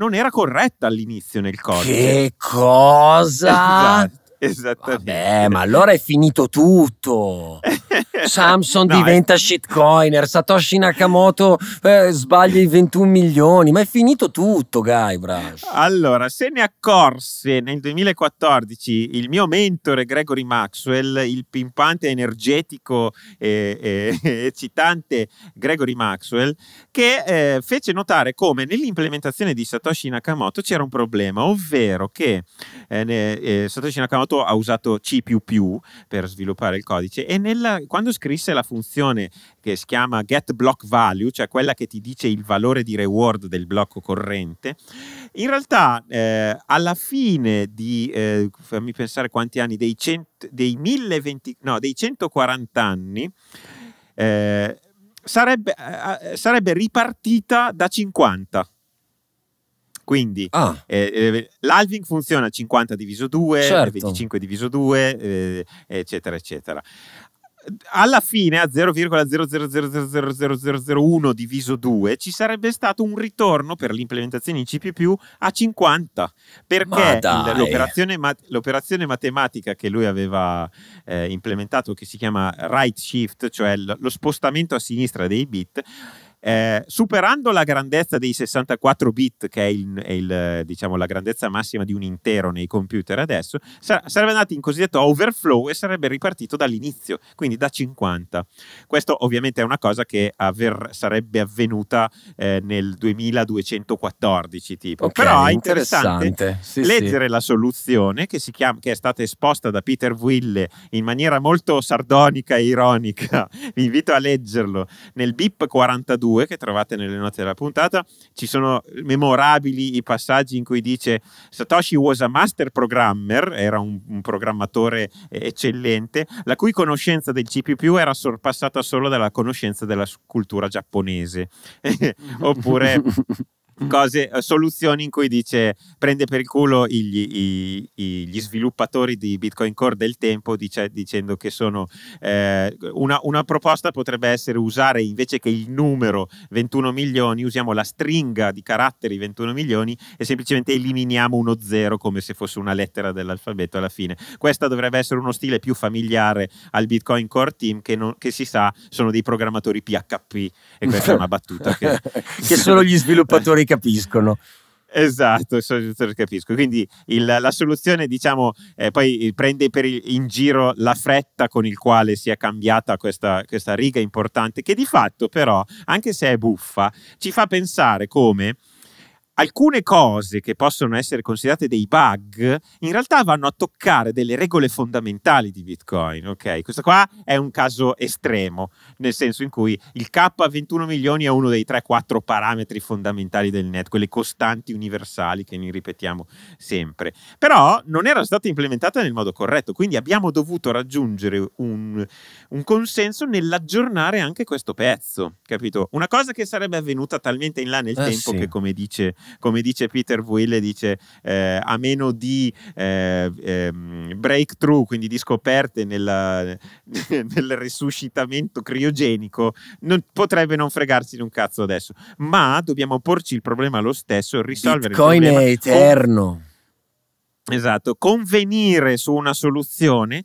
non era corretta all'inizio nel codice. Che cosa? *laughs* Esatto, esattamente. Vabbè, ma allora è finito tutto. *laughs* Samson no, diventa è... Eh. shitcoiner, Satoshi Nakamoto eh, sbaglia i 21 milioni, ma è finito tutto Guybrush. Allora, se ne accorse nel 2014 il mio mentore Gregory Maxwell, il pimpante energetico e, e eccitante Gregory Maxwell, che eh, fece notare come nell'implementazione di Satoshi Nakamoto c'era un problema, ovvero che eh, eh Satoshi Nakamoto ha usato C++ per sviluppare il codice e nella quando scrisse la funzione che si chiama get block value, cioè quella che ti dice il valore di reward del blocco corrente, in realtà eh, alla fine di, eh, fammi pensare quanti anni, dei, cent- dei, 1020, no, dei 140 anni, eh, sarebbe, eh, sarebbe ripartita da 50. Quindi ah. eh, eh l'alving funziona 50 diviso 2, certo. 25 diviso 2, eh, eccetera, eccetera alla fine a 0,0000001 diviso 2 ci sarebbe stato un ritorno per l'implementazione in C++ a 50 perché l'operazione, mat- l'operazione, matematica che lui aveva eh, implementato che si chiama right shift cioè lo spostamento a sinistra dei bit eh, superando la grandezza dei 64 bit, che è, il, è il, diciamo, la grandezza massima di un intero nei computer adesso, sar- sarebbe andato in cosiddetto overflow e sarebbe ripartito dall'inizio, quindi da 50. Questo ovviamente è una cosa che aver- sarebbe avvenuta eh, nel 2214, tipo. Okay, però è interessante, interessante. Sì, leggere sì. la soluzione che, chiama, che, è stata esposta da Peter Wille in maniera molto sardonica e ironica. *laughs* Vi invito a leggerlo nel BIP 42 due che trovate nelle note della puntata, ci sono memorabili i passaggi in cui dice Satoshi was a master programmer, era un, un programmatore eccellente, la cui conoscenza del C++ era sorpassata solo dalla conoscenza della cultura giapponese. *laughs* *laughs* Oppure Mm. cose, eh, soluzioni in cui dice prende per il culo gli, gli, gli sviluppatori di Bitcoin Core del tempo dice, dicendo che sono eh, una, una, proposta potrebbe essere usare invece che il numero 21 milioni usiamo la stringa di caratteri 21 milioni e semplicemente eliminiamo uno zero come se fosse una lettera dell'alfabeto alla fine questa dovrebbe essere uno stile più familiare al Bitcoin Core Team che, non, che si sa sono dei programmatori PHP e questa è una battuta che, *laughs* che solo gli sviluppatori capiscono. Esatto, i soggetti capisco. Quindi il, la soluzione, diciamo, eh, poi prende per il, in giro la fretta con il quale si è cambiata questa, questa riga importante, che di fatto però, anche se è buffa, ci fa pensare come alcune cose che possono essere considerate dei bug, in realtà vanno a toccare delle regole fondamentali di Bitcoin. Ok, questo qua è un caso estremo, nel senso in cui il K21 milioni è uno dei 3-4 parametri fondamentali del net, quelle costanti universali che noi ripetiamo sempre. Però non era stata implementata nel modo corretto, quindi abbiamo dovuto raggiungere un, un consenso nell'aggiornare anche questo pezzo, capito? Una cosa che sarebbe avvenuta talmente in là nel eh tempo sì. che, come dice come dice Peter Wille, dice eh, a meno di eh, eh, breakthrough, quindi di scoperte nella, *laughs* nel risuscitamento criogenico, non, potrebbe non fregarsi di un cazzo adesso. Ma dobbiamo porci il problema lo stesso, risolvere Bitcoin il problema. Bitcoin è eterno. Con, esatto, convenire su una soluzione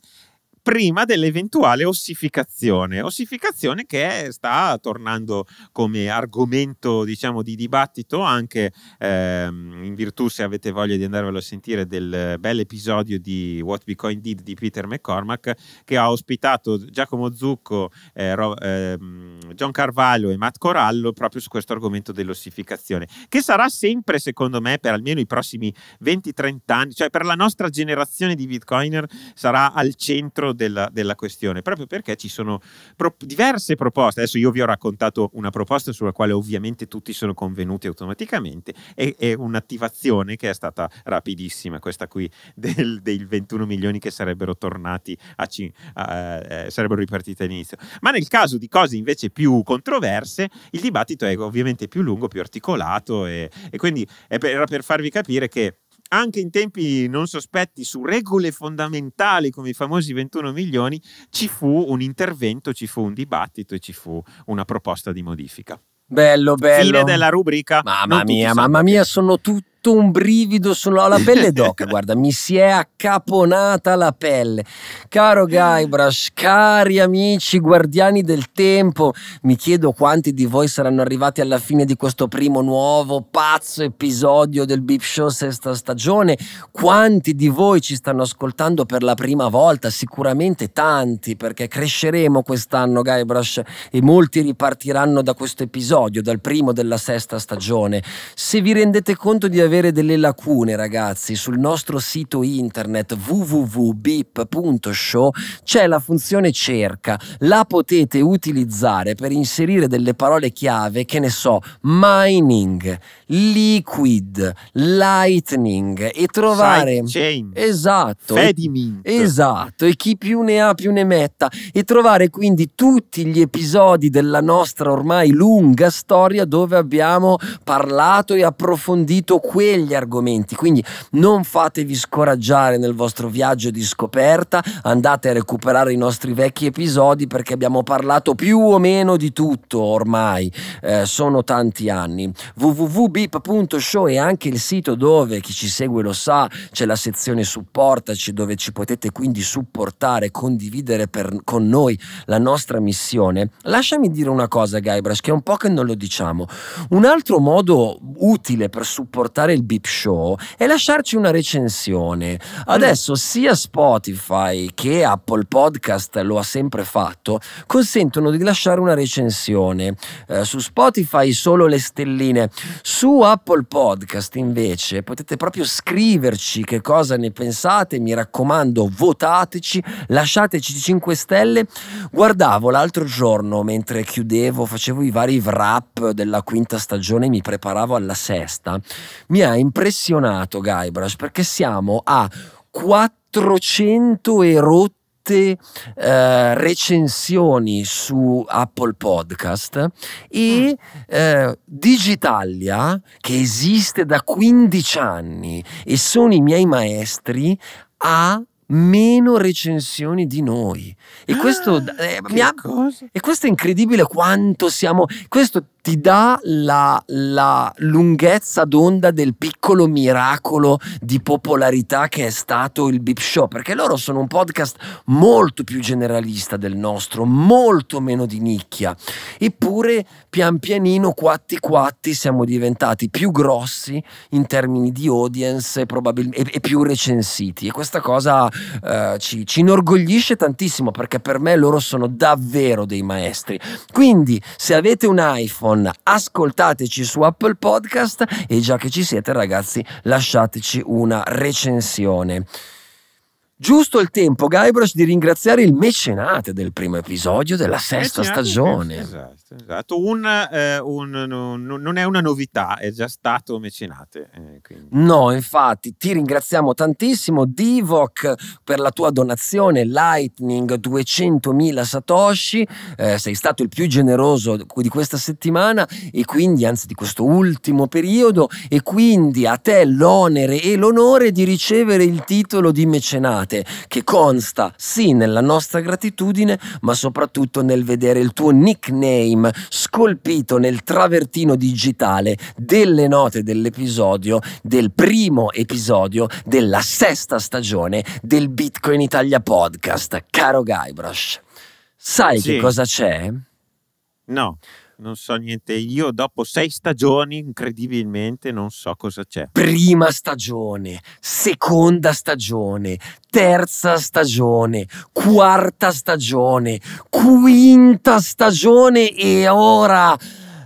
prima dell'eventuale ossificazione. Ossificazione che sta tornando come argomento diciamo, di dibattito anche ehm, in virtù, se avete voglia di andarvelo a sentire, del bel episodio di What Bitcoin Did di Peter McCormack che ha ospitato Giacomo Zucco, eh, Ro- ehm, John Carvalho e Matt Corallo proprio su questo argomento dell'ossificazione, che sarà sempre, secondo me, per almeno i prossimi 20-30 anni, cioè per la nostra generazione di bitcoiner sarà al centro della, della questione, proprio perché ci sono pro diverse proposte. Adesso io vi ho raccontato una proposta sulla quale ovviamente tutti sono convenuti automaticamente e, e un'attivazione che è stata rapidissima, questa qui del, dei 21 milioni che sarebbero tornati a, a eh, sarebbero ripartiti all'inizio. Ma nel caso di cose invece più controverse, il dibattito è ovviamente più lungo, più articolato e, e quindi era per farvi capire che anche in tempi non sospetti su regole fondamentali come i famosi 21 milioni, ci fu un intervento, ci fu un dibattito e ci fu una proposta di modifica. Bello, bello. Fine della rubrica. Mamma mia, mamma mia, sono tutti tutto un brivido sulla la pelle *laughs* d'oca, guarda, mi si è accaponata la pelle. Caro Guybrush, cari amici guardiani del tempo, mi chiedo quanti di voi saranno arrivati alla fine di questo primo nuovo pazzo episodio del Beep Show sesta stagione, quanti di voi ci stanno ascoltando per la prima volta, sicuramente tanti, perché cresceremo quest'anno Guybrush e molti ripartiranno da questo episodio, dal primo della sesta stagione. Se vi rendete conto di avere avere delle lacune, ragazzi, sul nostro sito internet www.bip.show c'è la funzione cerca. La potete utilizzare per inserire delle parole chiave, che ne so, mining, Liquid, Lightning e trovare Sidechain. esatto, Fedimint. esatto, e chi più ne ha più ne metta e trovare quindi tutti gli episodi della nostra ormai lunga storia dove abbiamo parlato e approfondito quegli argomenti. Quindi non fatevi scoraggiare nel vostro viaggio di scoperta, andate a recuperare i nostri vecchi episodi perché abbiamo parlato più o meno di tutto ormai, eh, sono tanti anni. www beep.show è anche il sito dove chi ci segue lo sa, c'è la sezione supportaci dove ci potete quindi supportare, condividere per, con noi la nostra missione. Lasciami dire una cosa Guybrush che è un po' che non lo diciamo. Un altro modo utile per supportare il Beep Show è lasciarci una recensione. Mm. Adesso sia Spotify che Apple Podcast lo ha sempre fatto, consentono di lasciare una recensione. Eh, su Spotify solo le stelline, su su Apple Podcast invece potete proprio scriverci che cosa ne pensate, mi raccomando votateci, lasciateci 5 stelle. Guardavo l'altro giorno mentre chiudevo, facevo i vari wrap della quinta stagione, mi preparavo alla sesta, mi ha impressionato Guybrush perché siamo a 400 e rotti molte eh, recensioni su Apple Podcast e mm. eh, Digitalia, che esiste da 15 anni e sono i miei maestri, ha meno recensioni di noi. E questo, ah, eh, ha, e questo, è incredibile quanto siamo. Questo ti dà la, la, lunghezza d'onda del piccolo miracolo di popolarità che è stato il Bip Show, perché loro sono un podcast molto più generalista del nostro, molto meno di nicchia, eppure pian pianino, quatti quatti, siamo diventati più grossi in termini di audience e, probabil- e, e più recensiti e questa cosa eh, ci, ci inorgoglisce tantissimo perché per me loro sono davvero dei maestri. Quindi se avete un iPhone, Patreon, ascoltateci su Apple Podcast e già che ci siete ragazzi lasciateci una recensione. Giusto il tempo, Guybrush, di ringraziare il mecenate del primo episodio della eh sesta stagione. Esatto, esatto. Un, eh, un, un, non è una novità, è già stato mecenate. Eh, no, infatti, ti ringraziamo tantissimo, Divok, per la tua donazione, Lightning, 200.000 Satoshi, eh, sei stato il più generoso di questa settimana e quindi, anzi di questo ultimo periodo, e quindi a te l'onere e l'onore di ricevere il titolo di mecenate giornate, che consta sì nella nostra gratitudine, ma soprattutto nel vedere il tuo nickname scolpito nel travertino digitale delle note dell'episodio, del primo episodio della sesta stagione del Bitcoin Italia Podcast. Caro Guybrush, sai sì. che cosa c'è? No. Non so niente. Io dopo sei stagioni, incredibilmente, non so cosa c'è. Prima stagione, seconda stagione, terza stagione, quarta stagione, quinta stagione e ora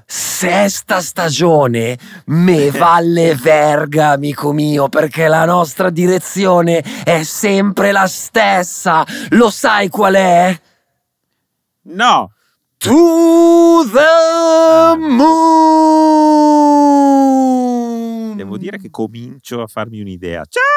sesta stagione me *laughs* valle verga amico mio perché la nostra direzione è sempre la stessa lo sai qual è? No To the Moon! Devo dire che comincio a farmi un'idea. Ciao!